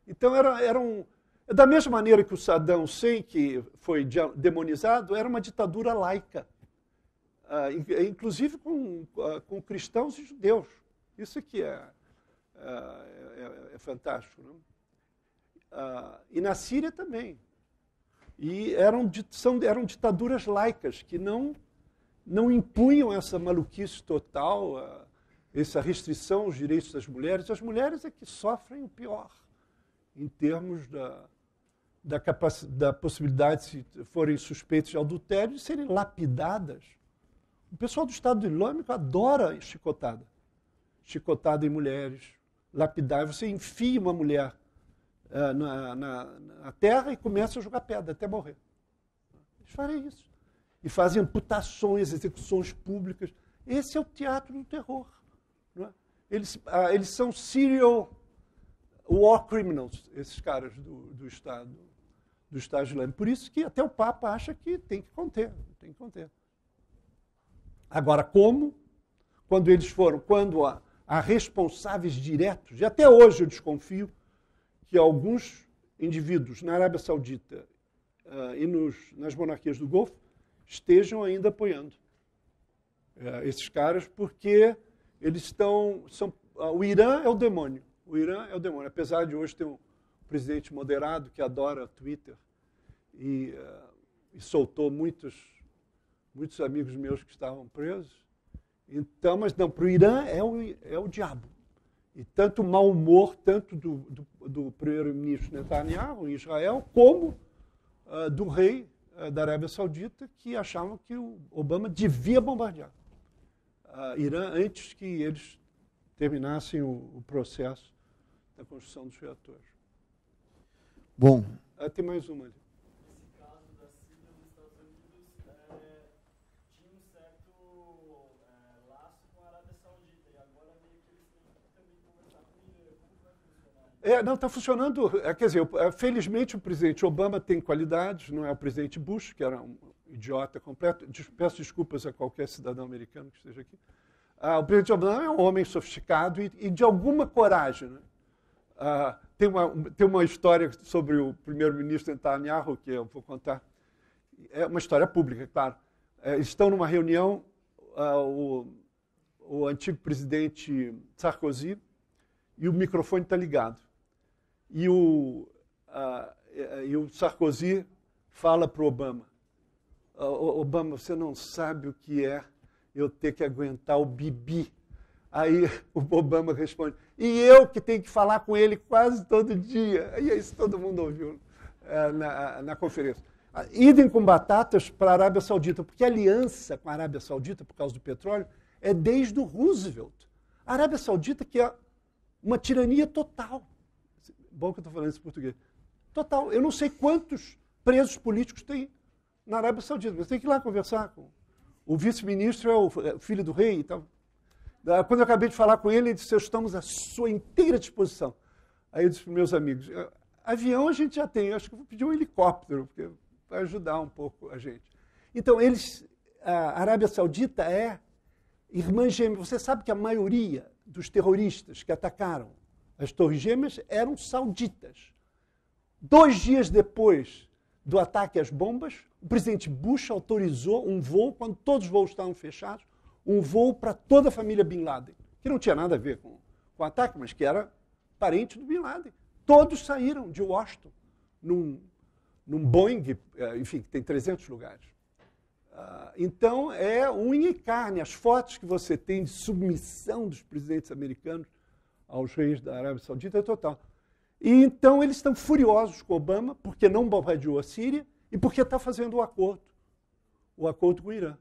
Então, era, era um, da mesma maneira que o Saddam Hussein, que foi demonizado, era uma ditadura laica, ah, inclusive com, ah, com cristãos e judeus. Isso aqui é, ah, é, é, é fantástico. Não? Né? Ah, e na Síria também. E eram, são, eram ditaduras laicas que não, não impunham essa maluquice total, ah, essa restrição aos direitos das mulheres. As mulheres é que sofrem o pior em termos da, da, da possibilidade, se forem suspeitos de adultério, de serem lapidadas. O pessoal do Estado Islâmico adora chicotada. Chicotada em mulheres, lapidar. Você enfia uma mulher eh, na, na, na, terra e começam a jogar pedra até morrer. Eles fazem isso. E fazem amputações, execuções públicas. Esse é o teatro do terror. É? Eles, ah, eles são serial war criminals, esses caras do, do Estado do Estado Islâmico. Por isso que até o Papa acha que tem que conter, tem que conter. Agora, como? Quando eles foram, quando a responsáveis diretos, e até hoje eu desconfio, que alguns indivíduos na Arábia Saudita uh, e nos, nas monarquias do Golfo estejam ainda apoiando uh, esses caras, porque eles estão. São, uh, o Irã é o demônio. O Irã é o demônio. Apesar de hoje ter um presidente moderado que adora Twitter e, e soltou muitos, muitos amigos meus que estavam presos. Então, mas não, para o Irã é o, é o diabo e tanto mau humor, tanto do, do, do primeiro-ministro Netanyahu em Israel, como uh, do rei uh, da Arábia Saudita, que achavam que o Obama devia bombardear uh, Irã antes que eles terminassem o, o processo da construção dos reatores. Bom. Uh, tem mais uma ali. É, não, está funcionando. É, quer dizer, é, felizmente o presidente Obama tem qualidades, não é o presidente Bush, que era um idiota completo. Peço desculpas a qualquer cidadão americano que esteja aqui. Ah, o presidente Obama é um homem sofisticado e, e de alguma coragem. Né? Ah, tem, uma, tem uma história sobre o primeiro-ministro Netanyahu, que eu vou contar. É uma história pública, é claro. É, estão numa reunião, ah, o, o antigo presidente Sarkozy, e o microfone está ligado. E o, a, e o Sarkozy fala para o Obama: Obama, você não sabe o que é eu ter que aguentar o bibi. Aí o Obama responde: e eu que tenho que falar com ele quase todo dia. E é isso todo mundo ouviu é, na, na conferência. Ah, idem com batatas para a Arábia Saudita, porque a aliança com a Arábia Saudita, por causa do petróleo, é desde o Roosevelt. A Arábia Saudita que é uma tirania total bom que eu estou falando isso em português. Total, eu não sei quantos presos políticos tem na Arábia Saudita. mas tem que ir lá conversar com o vice-ministro, é o é filho do rei e tal. Quando eu acabei de falar com ele, ele disse: Estamos à sua inteira disposição. Aí eu disse para meus amigos: é, Avião a gente já tem, acho que vou pedir um helicóptero, porque vai ajudar um pouco a gente. Então, eles, a Arábia Saudita é irmã gêmea. Você sabe que a maioria dos terroristas que atacaram as Torres Gêmeas eram sauditas. Dois dias depois do ataque às bombas, o presidente Bush autorizou um voo, quando todos os voos estavam fechados, um voo para toda a família Bin Laden, que não tinha nada a ver com, com o ataque, mas que era parente do Bin Laden. Todos saíram de Washington num, num Boeing, eh, enfim, que tem 300 lugares. Ah, então, é unha e carne. As fotos que você tem de submissão dos presidentes americanos aos reis da Arábia Saudita total. E então eles estão furiosos com Obama porque não bombardeou a Síria e porque está fazendo o acordo, o acordo com o Irã.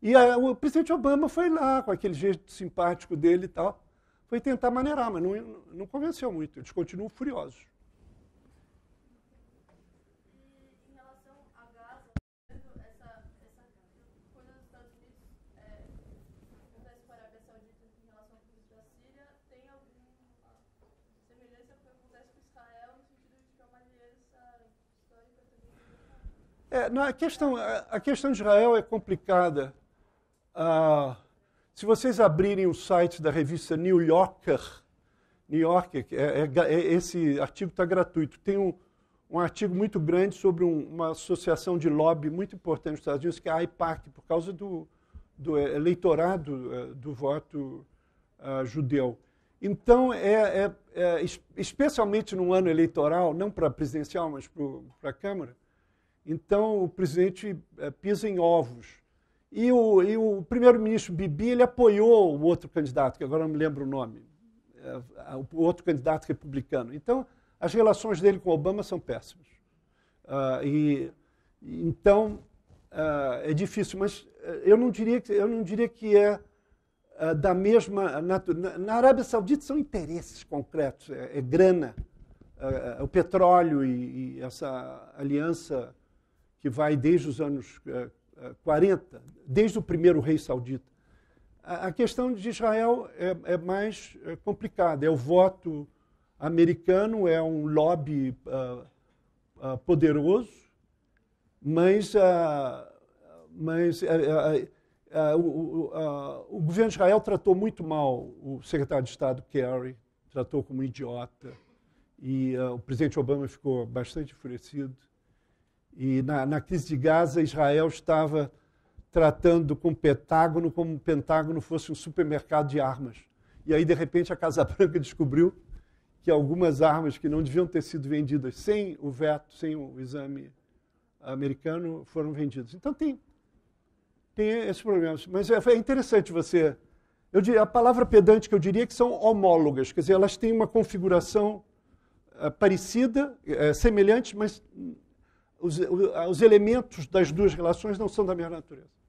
E a, o presidente Obama foi lá com aquele jeito simpático dele e tal, foi tentar maneirar, mas não, não convenceu muito. Eles continuam furiosos. É, não, a, questão, a questão de Israel é complicada. Ah, se vocês abrirem o site da revista New Yorker, New Yorker é, é, é, esse artigo está gratuito. Tem um, um artigo muito grande sobre um, uma associação de lobby muito importante nos Estados Unidos, que é a IPAC, por causa do, do é, eleitorado é, do voto uh, judeu. Então, é, é, é, especialmente num ano eleitoral, não para presidencial, mas para a Câmara, então, o presidente eh, pisa em ovos. E o, e o primeiro-ministro Bibi ele apoiou o outro candidato, que agora não me lembro o nome, eh, o outro candidato republicano. Então, as relações dele com Obama são péssimas. Uh, e, então, uh, é difícil, mas eh, eu não diria que, eu não diria que é uh, da mesma natureza. Na Arábia Saudita são interesses concretos, é, é grana, é, é o petróleo e, e essa aliança que vai desde os anos 40, eh, eh, desde o primeiro rei saudita. A questão de Israel é, é mais eh, complicada. É o voto americano, é um lobby uh, uh, poderoso, mas, uh, mas o, o, governo de Israel tratou muito mal o secretário de Estado Kerry, tratou como idiota, e o presidente Obama ficou bastante enfurecido. E na, na crise de Gaza, Israel estava tratando com o Pentágono como o Pentágono fosse um supermercado de armas. E aí, de repente, a Casa Branca descobriu que algumas armas que não deviam ter sido vendidas sem o veto, sem o exame americano, foram vendidas. Então tem, tem esses problemas. Mas é, é interessante você. Eu diria, a palavra pedante que eu diria é que são homólogas, quer dizer, elas têm uma configuração é, parecida, é, semelhante, mas os, os elementos das duas relações não são da mesma natureza.